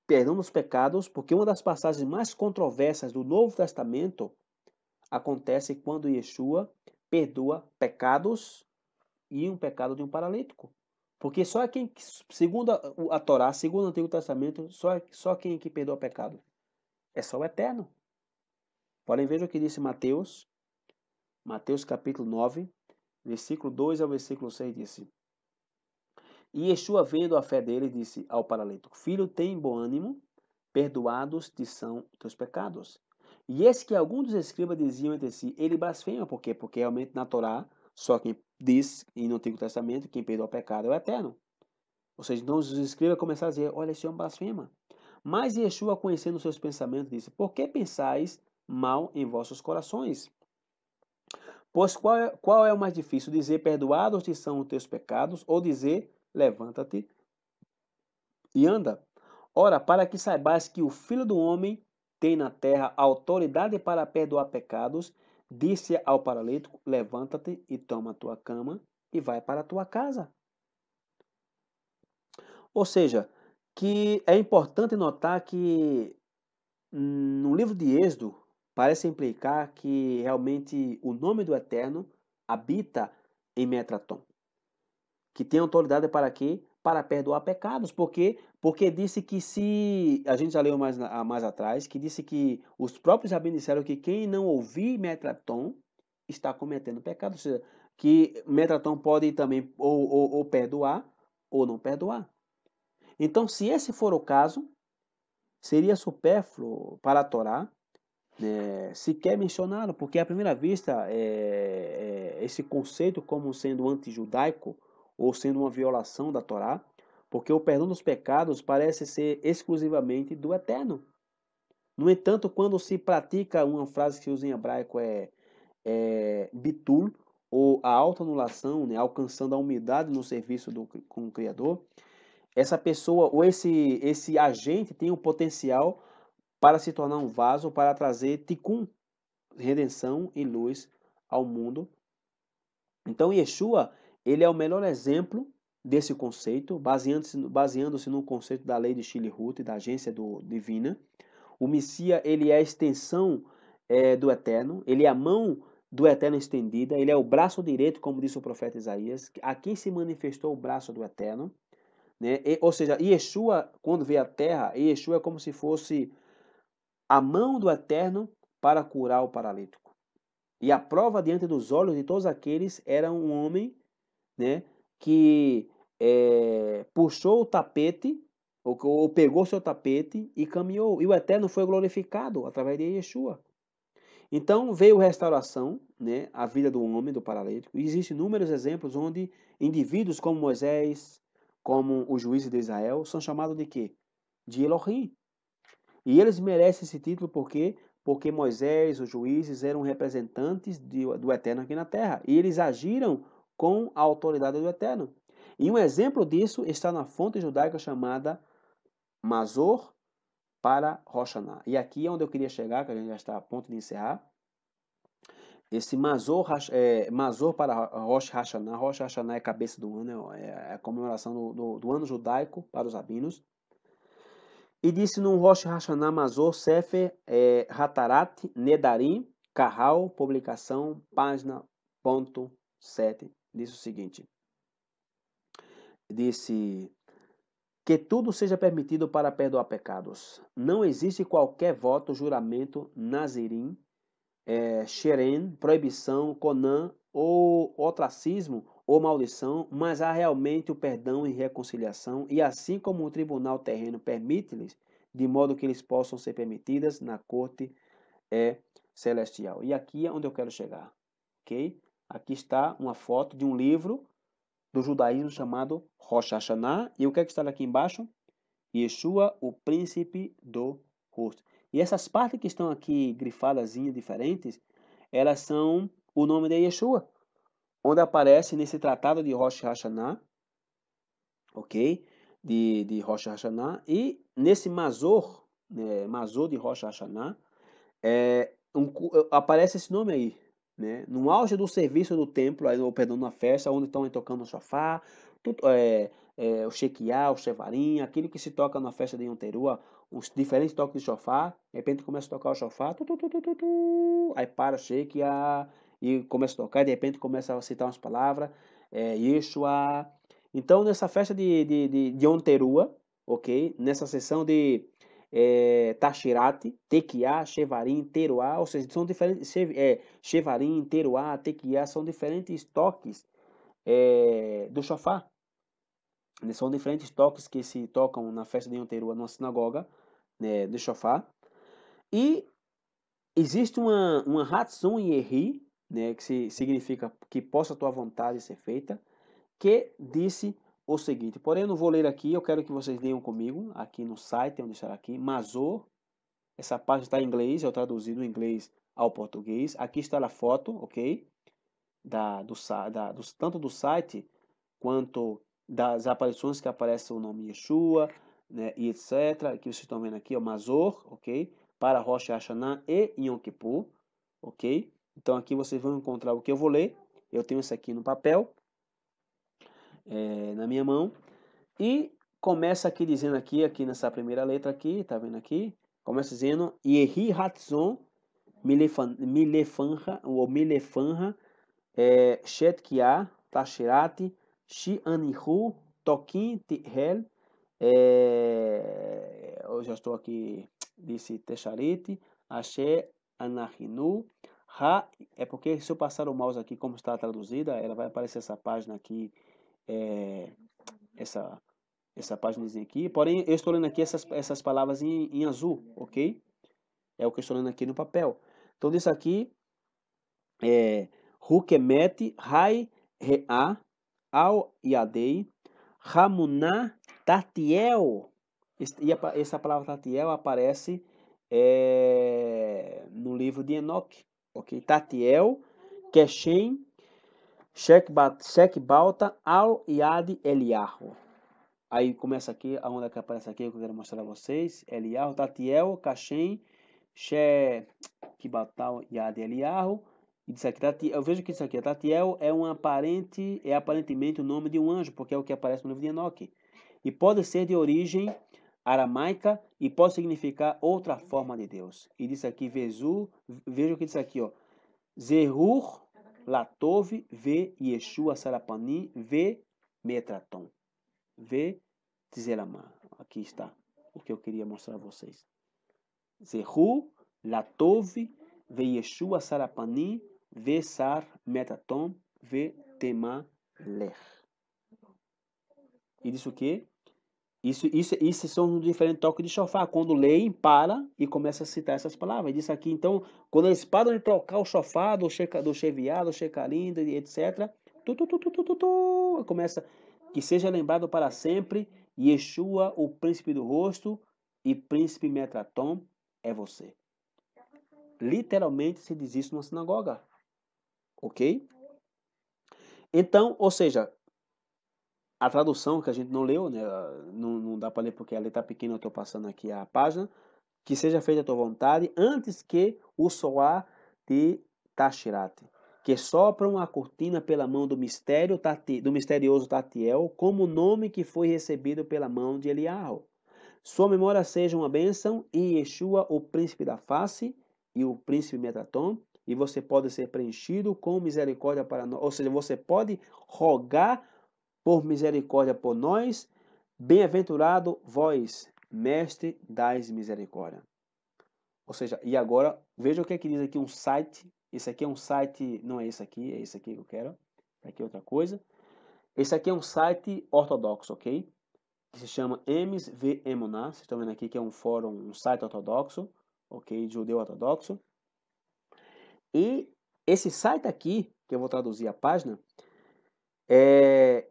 perdão dos pecados, porque uma das passagens mais controversas do Novo Testamento acontece quando Yeshua perdoa pecados e um pecado de um paralítico. Porque só quem, segundo a, a Torá, segundo o Antigo Testamento, só, só quem é que perdoa pecado é só o Eterno. Porém, veja o que disse Mateus, Mateus capítulo 9, versículo 2 ao versículo 6, disse, assim, e Yeshua, vendo a fé dele, disse ao paralítico: Filho, tem bom ânimo, perdoados te são teus pecados. E esse que alguns dos escribas diziam entre si, ele blasfema, por quê? Porque realmente na Torá, só quem diz e no Antigo Testamento, quem perdoa o pecado é o eterno. Ou seja, então os escribas começaram a dizer: Olha, esse homem blasfema. Mas Yeshua, conhecendo seus pensamentos, disse: Por que pensais mal em vossos corações? Pois qual é, qual é o mais difícil, dizer perdoados te são os teus pecados ou dizer levanta-te e anda. Ora, para que saibais que o Filho do Homem tem na terra autoridade para perdoar pecados, disse ao paralítico: Levanta-te e toma a tua cama e vai para a tua casa. Ou seja, que é importante notar que no livro de Êxodo parece implicar que realmente o nome do Eterno habita em Metraton que tem autoridade para quê? Para perdoar pecados, porque porque disse que se a gente já leu mais mais atrás que disse que os próprios rabinos disseram que quem não ouvir metraton está cometendo pecado, ou seja, que metraton pode também ou, ou, ou perdoar ou não perdoar. Então, se esse for o caso, seria supérfluo para a Torá né, sequer mencioná-lo, porque à primeira vista é, é, esse conceito como sendo anti-judaico ou sendo uma violação da Torá, porque o perdão dos pecados parece ser exclusivamente do Eterno. No entanto, quando se pratica uma frase que usa em hebraico é, é bitul, ou a autoanulação, né, alcançando a umidade no serviço do, com o Criador, essa pessoa ou esse, esse agente tem o potencial para se tornar um vaso para trazer tikkun, redenção e luz ao mundo. Então Yeshua ele é o melhor exemplo desse conceito, baseando-se baseando no conceito da lei de Chile Ruth e da agência do, divina. O Messias ele é a extensão é, do Eterno, ele é a mão do Eterno estendida, ele é o braço direito, como disse o profeta Isaías, a quem se manifestou o braço do Eterno. Né? E, ou seja, Yeshua, quando veio à terra, Yeshua é como se fosse a mão do Eterno para curar o paralítico. E a prova diante dos olhos de todos aqueles era um homem né, que é, puxou o tapete, ou, ou pegou seu tapete e caminhou. E o Eterno foi glorificado através de Yeshua. Então veio restauração, né, a vida do homem, do paralítico. E existem inúmeros exemplos onde indivíduos como Moisés, como o juiz de Israel, são chamados de quê? De Elohim. E eles merecem esse título porque porque Moisés, os juízes eram representantes de, do Eterno aqui na terra. E eles agiram com a autoridade do Eterno. E um exemplo disso está na fonte judaica chamada Mazor para Roshaná. E aqui é onde eu queria chegar, que a gente já está a ponto de encerrar. Esse Mazor, é, Mazor para Rosh Hashanah, Rosh Hashanah é cabeça do ano, é, é a comemoração do, do, do ano judaico para os rabinos. E disse no Rosh Hashanah Mazor Sefer é, Hatarat Nedarim, Carral, publicação, página, ponto sete disse o seguinte: disse que tudo seja permitido para perdoar pecados. Não existe qualquer voto, juramento, nazirim, é, proibição, conan ou ostracismo ou maldição, mas há realmente o perdão e reconciliação, e assim como o tribunal terreno permite-lhes, de modo que eles possam ser permitidas na corte é celestial. E aqui é onde eu quero chegar, ok? Aqui está uma foto de um livro do judaísmo chamado Rosh Hashanah. E o que é que está aqui embaixo? Yeshua, o príncipe do rosto. E essas partes que estão aqui grifadas diferentes, elas são o nome de Yeshua, onde aparece nesse tratado de Rosh Hashanah, ok? De, de Rosh Hashanah. E nesse Mazor, né, Mazor de Rosh Hashanah, é, um, aparece esse nome aí, né? No auge do serviço do templo, ou perdão, na festa, onde estão tocando o sofá, tudo, é, é, o shekiá, o chevarim, aquilo que se toca na festa de Yom os diferentes toques de sofá, de repente começa a tocar o sofá, tu, tu, tu, aí para o shekiá e começa a tocar, de repente começa a citar umas palavras, é, Yeshua. Então, nessa festa de, de, de, de ok? Nessa sessão de é, eh, Tequia, Chevarim, Teruá, ou seja, são diferentes, é, eh, Chevarim, Teruá, Tequia são diferentes toques é, do shofar. São diferentes toques que se tocam na festa de Yom Teruá, numa sinagoga né, do shofar. E existe uma, uma Hatsun Yehi, né, que se, significa que possa a tua vontade ser feita, que disse o seguinte, porém eu não vou ler aqui, eu quero que vocês leiam comigo, aqui no site, onde estará aqui, Mazor, essa página está em inglês, eu traduzi do inglês ao português, aqui está a foto, ok? Da, do, da, do, tanto do site quanto das aparições que aparece o nome Yeshua, né, e etc. Que vocês estão vendo aqui, ó, é Mazor, ok? Para Rosh Hashanah e Yom Kippur, ok? Então aqui vocês vão encontrar o que eu vou ler. Eu tenho isso aqui no papel, é, na minha mão. E começa aqui dizendo aqui, aqui nessa primeira letra aqui, tá vendo aqui? Começa dizendo Yehi Hatzon Milefanha ou Milefanha é, Shetkiah Tashirati Shianihu Tokin Tihel é, eu já estou aqui, disse Texarete, Axé Anahinu, Ha, é porque se eu passar o mouse aqui como está traduzida, ela vai aparecer essa página aqui é, essa, essa páginazinha aqui. Porém, eu estou lendo aqui essas, essas palavras em, em azul, ok? É o que eu estou lendo aqui no papel. Então, disso aqui é Rukemet Rai Rea Al Yadei Ramuná Tatiel. E essa palavra Tatiel aparece é, no livro de Enoque, ok? Tatiel keshen Sheck Balta Al Yad Eliarro. Aí começa aqui, a onda é que aparece aqui, que eu quero mostrar a vocês. Eliarro, Tatiel, Cachem, Sheck Batal Yad Eliarro. diz aqui, eu vejo que isso aqui, Tatiel, é um aparente, é aparentemente o nome de um anjo, porque é o que aparece no livro de Enoque. E pode ser de origem aramaica e pode significar outra forma de Deus. E diz aqui, Vezu, veja o que diz aqui, ó. Zerur Latov ve Yeshua Sarapani ve Metraton. Ve Tzelaman. Aqui está o que eu queria mostrar a vocês. Zehu Latov ve Yeshua Sarapani ve Sar Metraton ve Temalech. E diz o que? Isso, isso, isso é são diferentes toques de chofar. Quando leem, para e começa a citar essas palavras. Diz aqui, então, quando eles param de tocar o chofar do, checa, do do etc., tu, tu, tu, tu, tu, tu, tu, começa que seja lembrado para sempre Yeshua, o príncipe do rosto e príncipe metratom é você. Literalmente se diz isso na sinagoga. Ok? Então, ou seja, a tradução que a gente não leu, né? não, não dá para ler porque a letra pequena, eu estou passando aqui a página, que seja feita a tua vontade antes que o soar de Tashirat. que sopram a cortina pela mão do mistério do misterioso Tatiel, como o nome que foi recebido pela mão de Eliarro. Sua memória seja uma bênção e Yeshua, o príncipe da face, e o príncipe Metatron, e você pode ser preenchido com misericórdia para nós. Ou seja, você pode rogar por misericórdia por nós, bem-aventurado vós, mestre das misericórdia. Ou seja, e agora, veja o que é que diz aqui um site. Esse aqui é um site, não é esse aqui, é esse aqui que eu quero. Aqui é outra coisa. Esse aqui é um site ortodoxo, ok? Que se chama MSV Emuná. Vocês estão vendo aqui que é um fórum, um site ortodoxo, ok? Judeu ortodoxo. E esse site aqui, que eu vou traduzir a página, é,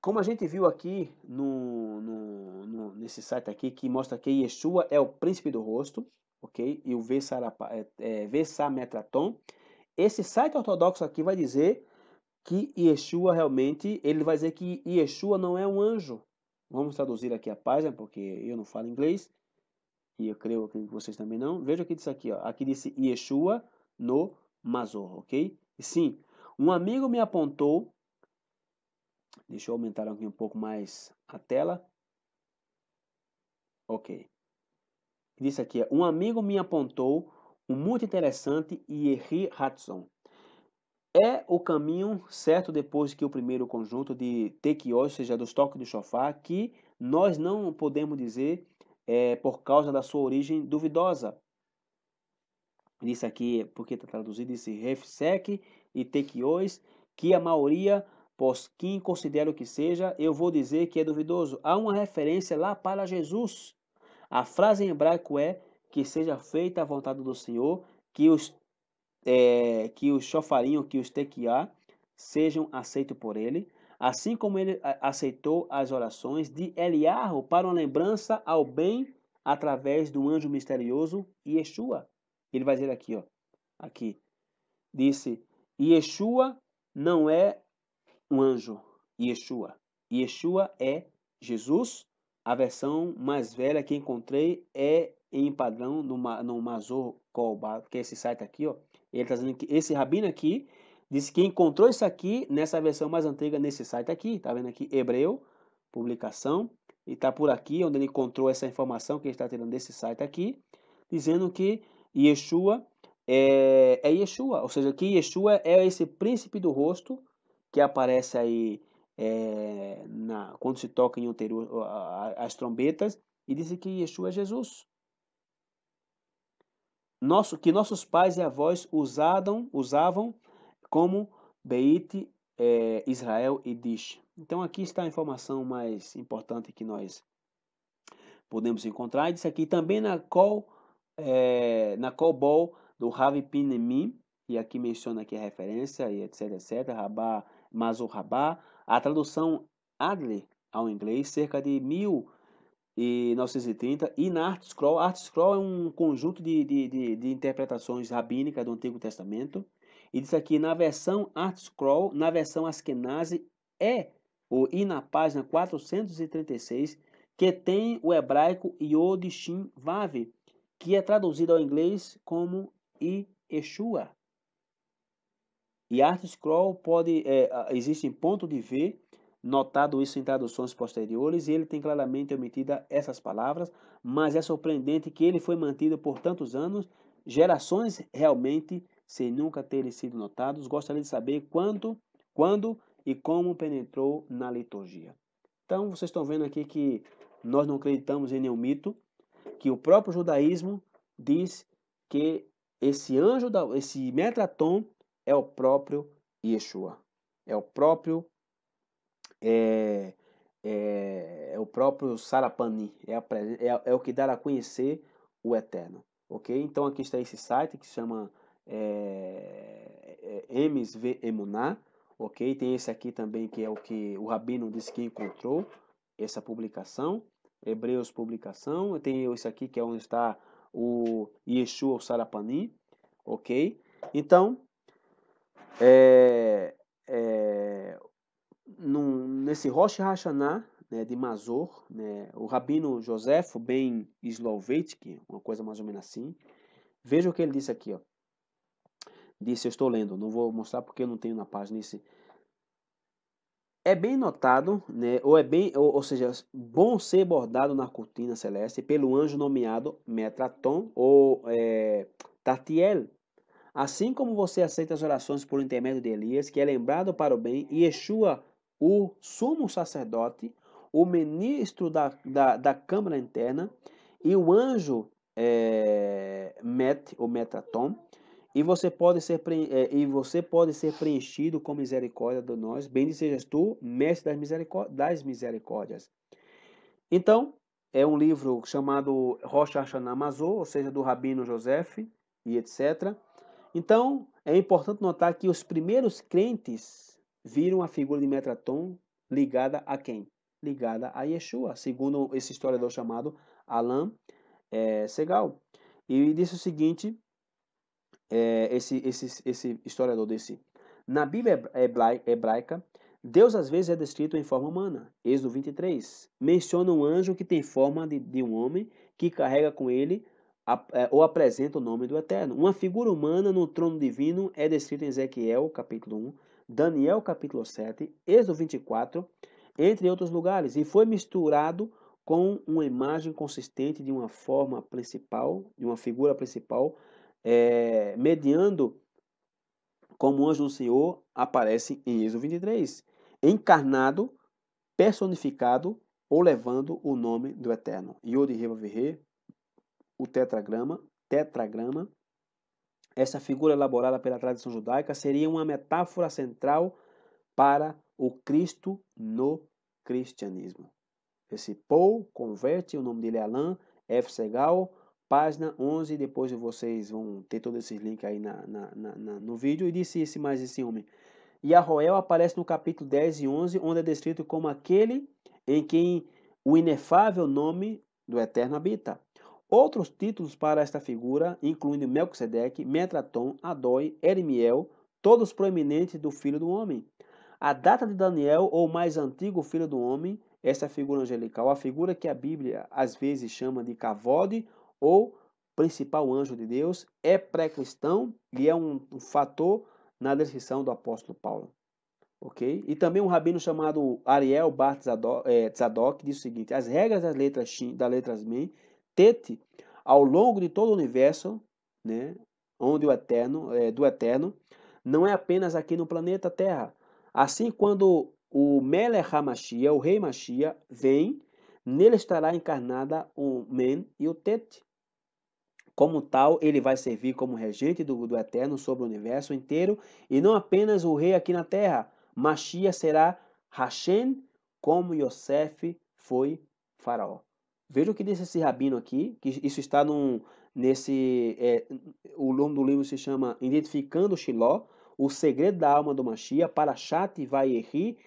como a gente viu aqui no, no, no, nesse site aqui, que mostra que Yeshua é o príncipe do rosto, ok? E o Vessametraton. É, é, Esse site ortodoxo aqui vai dizer que Yeshua realmente, ele vai dizer que Yeshua não é um anjo. Vamos traduzir aqui a página, porque eu não falo inglês, e eu creio que vocês também não. Veja o que diz aqui, ó. aqui disse Yeshua no Mazor, ok? sim, um amigo me apontou Deixa eu aumentar aqui um pouco mais a tela. Ok. Isso aqui é, Um amigo me apontou um muito interessante Yeri Hudson. É o caminho certo depois que o primeiro conjunto de tequios ou seja, dos toques do shofar, que nós não podemos dizer é, por causa da sua origem duvidosa. Isso aqui, é porque está traduzido, esse refsec e tequios que a maioria pois quem considero que seja, eu vou dizer que é duvidoso. Há uma referência lá para Jesus. A frase em hebraico é que seja feita a vontade do Senhor, que os é, que os chofarinhos, que os tequiá sejam aceitos por ele, assim como ele é, aceitou as orações de Eliarro para uma lembrança ao bem através do anjo misterioso Yeshua. Ele vai dizer aqui, ó, aqui. Disse: "Yeshua não é um anjo, Yeshua. Yeshua é Jesus. A versão mais velha que encontrei é em padrão no, no Mazor Kolba, que é esse site aqui, ó. Ele está dizendo que esse rabino aqui disse que encontrou isso aqui nessa versão mais antiga nesse site aqui, tá vendo aqui hebreu publicação e tá por aqui onde ele encontrou essa informação que ele está tirando desse site aqui, dizendo que Yeshua é, é Yeshua, ou seja, que Yeshua é esse príncipe do rosto que aparece aí é, na, quando se toca em anterior, as trombetas e dizem que Yeshua é Jesus. Nosso, que nossos pais e avós usavam, usavam como Beit é, Israel e Dish. Então aqui está a informação mais importante que nós podemos encontrar. Isso aqui também na Kol, é, eh, na Colbol do Ravi Pinemim, e aqui menciona aqui a referência, e etc, etc, Rabá mas o a tradução Adler ao inglês, cerca de 1930, e na Art Scroll. Art Scroll é um conjunto de, de, de, de interpretações rabínicas do Antigo Testamento, e diz aqui, na versão Art Scroll, na versão Askenazi, é, o e na página 436, que tem o hebraico Yod Shin Vav, que é traduzido ao inglês como Yeshua. E Arthur scroll pode é, existe em ponto de ver notado isso em traduções posteriores e ele tem claramente omitido essas palavras, mas é surpreendente que ele foi mantido por tantos anos, gerações realmente sem nunca terem sido notados. Gostaria de saber quanto, quando e como penetrou na liturgia. Então, vocês estão vendo aqui que nós não acreditamos em nenhum mito, que o próprio judaísmo diz que esse anjo, esse metratom, é o próprio Yeshua, é o próprio é, é, é o próprio Sarapani, é, a, é, é o que dará a conhecer o Eterno, ok? Então aqui está esse site que se chama é, é, MSV Emuná, ok? Tem esse aqui também que é o que o Rabino disse que encontrou essa publicação, Hebreus Publicação, tem esse aqui que é onde está o Yeshua Sarapani, ok? Então, é, é, num, nesse Rosh Hashanah né, de Mazor, né, o rabino Josefo Ben Sloveitch, uma coisa mais ou menos assim, veja o que ele disse aqui. Ó. Disse, eu estou lendo, não vou mostrar porque eu não tenho na página esse. É bem notado, né, ou é bem, ou, ou seja, bom ser bordado na cortina celeste pelo anjo nomeado Metraton ou é, Tatiel, Assim como você aceita as orações por intermédio de Elias, que é lembrado para o bem, e Yeshua, o sumo sacerdote, o ministro da, da, da Câmara Interna, e o anjo é, Met, ou Metatom, e você pode ser é, e você pode ser preenchido com misericórdia de nós. Bem sejas tu, mestre das, misericó das misericórdias. Então, é um livro chamado Rocha Hashanah Mazor, ou seja, do Rabino Joseph e etc. Então, é importante notar que os primeiros crentes viram a figura de Metraton ligada a quem? Ligada a Yeshua, segundo esse historiador chamado Alain é, eh, Segal. E disse o seguinte, é, esse, esse, esse historiador disse: Na Bíblia hebraica, Deus às vezes é descrito em forma humana. Êxodo 23. Menciona um anjo que tem forma de, de um homem, que carrega com ele é, ou apresenta o nome do Eterno. Uma figura humana no trono divino é descrita em Ezequiel, capítulo 1, Daniel, capítulo 7, Êxodo 24, entre outros lugares, e foi misturado com uma imagem consistente de uma forma principal, de uma figura principal, é, mediando como anjo do Senhor, aparece em Êxodo 23, encarnado, personificado ou levando o nome do Eterno. Yod Reva Verre, o tetragrama, tetragrama. Essa figura elaborada pela tradição judaica seria uma metáfora central para o Cristo no cristianismo. Esse Paul converte, o nome dele é Alain F. Segal, página 11. Depois vocês vão ter todos esses links aí na, na, na, no vídeo. E disse esse mais esse homem. E a Roel aparece no capítulo 10 e 11, onde é descrito como aquele em quem o inefável nome do Eterno habita. Outros títulos para esta figura, incluindo Melquisedeque, Metraton, Adói, Erimiel, todos proeminentes do Filho do Homem. A data de Daniel, ou mais antigo Filho do Homem, essa figura angelical, a figura que a Bíblia às vezes chama de Cavode ou principal anjo de Deus, é pré-cristão e é um, fator na descrição do apóstolo Paulo. Ok? E também um rabino chamado Ariel Bar Tzadok, é, Tzadok diz o seguinte: as regras das letras Shin, das letras Men tete ao longo de todo o universo, né, onde o eterno é, do eterno não é apenas aqui no planeta Terra. Assim, quando o Melech Hamashia, o rei Mashia, vem, nele estará encarnada o Men e o Tet. Como tal, ele vai servir como regente do, do Eterno sobre o universo inteiro, e não apenas o rei aqui na Terra. Mashia será Hashem, como Yosef foi faraó. Veja o que disse esse rabino aqui, que isso está num, nesse. É, o nome do livro se chama Identificando Shiló, O Segredo da Alma do Machia, para Chat Vayeri,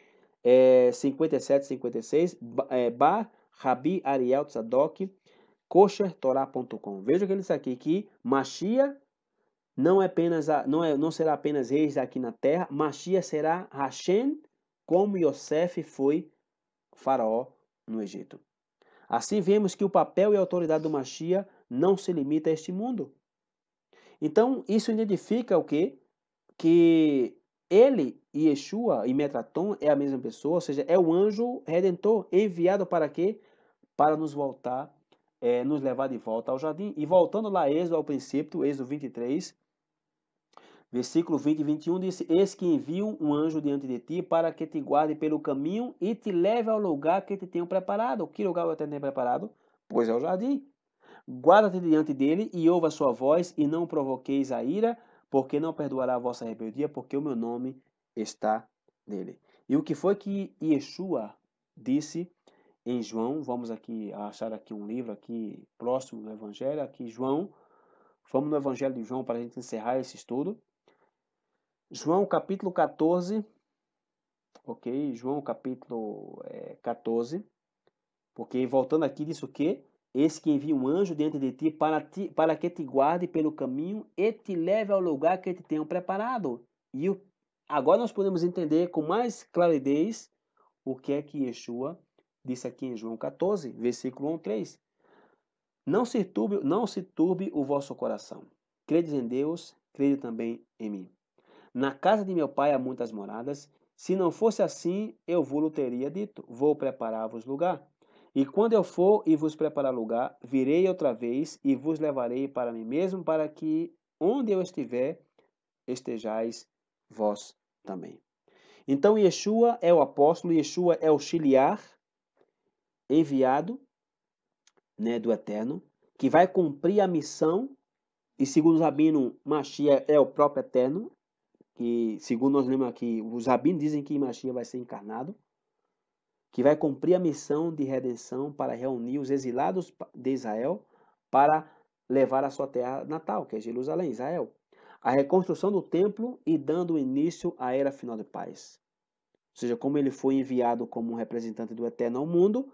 é, 57, 56, é, Bar Rabi Ariel Tzadok, koshertorah.com. Veja o que ele diz aqui, que Machia não, é apenas a, não, é, não será apenas reis aqui na terra, Machia será Hashem, como Yosef foi faraó no Egito. Assim vemos que o papel e a autoridade do Machia não se limita a este mundo. Então, isso identifica o quê? Que ele e Yeshua e Metraton é a mesma pessoa, ou seja, é o anjo redentor enviado para quê? Para nos voltar, é, nos levar de volta ao jardim. E voltando lá, Êxodo ao princípio, Êxodo 23, Versículo 20 e 21 diz: Eis que envio um anjo diante de ti para que te guarde pelo caminho e te leve ao lugar que te tenho preparado. Que lugar eu tenho preparado? Pois é o jardim. Guarda-te diante dele e ouve a sua voz, e não provoqueis a ira, porque não perdoará a vossa rebeldia, porque o meu nome está nele. E o que foi que Yeshua disse em João? Vamos aqui achar aqui um livro aqui próximo do Evangelho, aqui João. Vamos no Evangelho de João para a gente encerrar esse estudo. João capítulo 14, ok? João capítulo é, 14, porque voltando aqui disso que esse que envia um anjo diante de ti para, ti para que te guarde pelo caminho e te leve ao lugar que te tenho preparado. E o, agora nós podemos entender com mais claridez o que é que Yeshua disse aqui em João 14, versículo 1, 3. Não se turbe, não se turbe o vosso coração. Credes em Deus, crede também em mim. Na casa de meu pai há muitas moradas. Se não fosse assim, eu vou-lo teria dito: Vou preparar-vos lugar. E quando eu for e vos preparar lugar, virei outra vez e vos levarei para mim mesmo, para que onde eu estiver, estejais vós também. Então, Yeshua é o apóstolo, Yeshua é o auxiliar enviado né, do Eterno, que vai cumprir a missão, e segundo o Rabino, Mashiach é o próprio Eterno, que, segundo nós lemos aqui, os rabinos dizem que Mashiach vai ser encarnado, que vai cumprir a missão de redenção para reunir os exilados de Israel para levar a sua terra natal, que é Jerusalém, Israel. A reconstrução do templo e dando início à era final de paz. Ou seja, como ele foi enviado como representante do eterno ao mundo,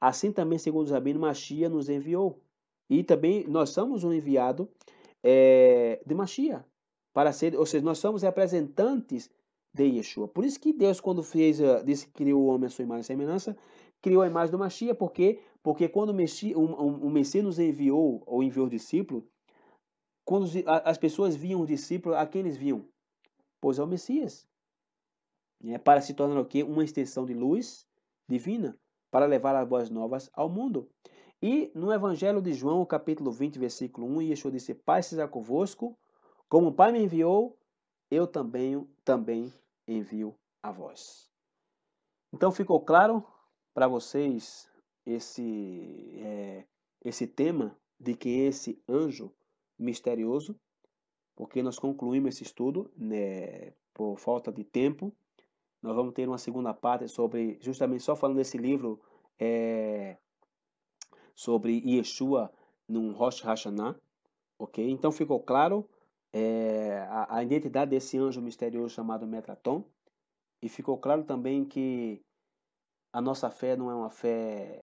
assim também, segundo os rabinos, Mashiach nos enviou. E também nós somos um enviado é, de Mashiach para ser, ou seja, nós somos representantes de Yeshua. Por isso que Deus, quando fez, eh, disse que criou o homem à sua imagem e semelhança, criou a imagem do Mashiach, por quê? Porque quando o Messias, o, o Messias nos enviou, ou enviou o discípulo, quando as pessoas viam o discípulo, a quem eles viam? Pois é o Messias. É para se tornar o quê? Uma extensão de luz divina, para levar as boas novas ao mundo. E no Evangelho de João, capítulo 20, versículo 1, Yeshua disse, Pai seja convosco, como o Pai me enviou, eu também, também envio a vós. Então ficou claro para vocês esse, é, esse tema de quem é esse anjo misterioso, porque nós concluímos esse estudo né, por falta de tempo. Nós vamos ter uma segunda parte sobre, justamente só falando desse livro, é, sobre Yeshua num Rosh Hashanah, ok? Então ficou claro é, a, a, identidade desse anjo misterioso chamado Metraton. E ficou claro também que a nossa fé não é uma fé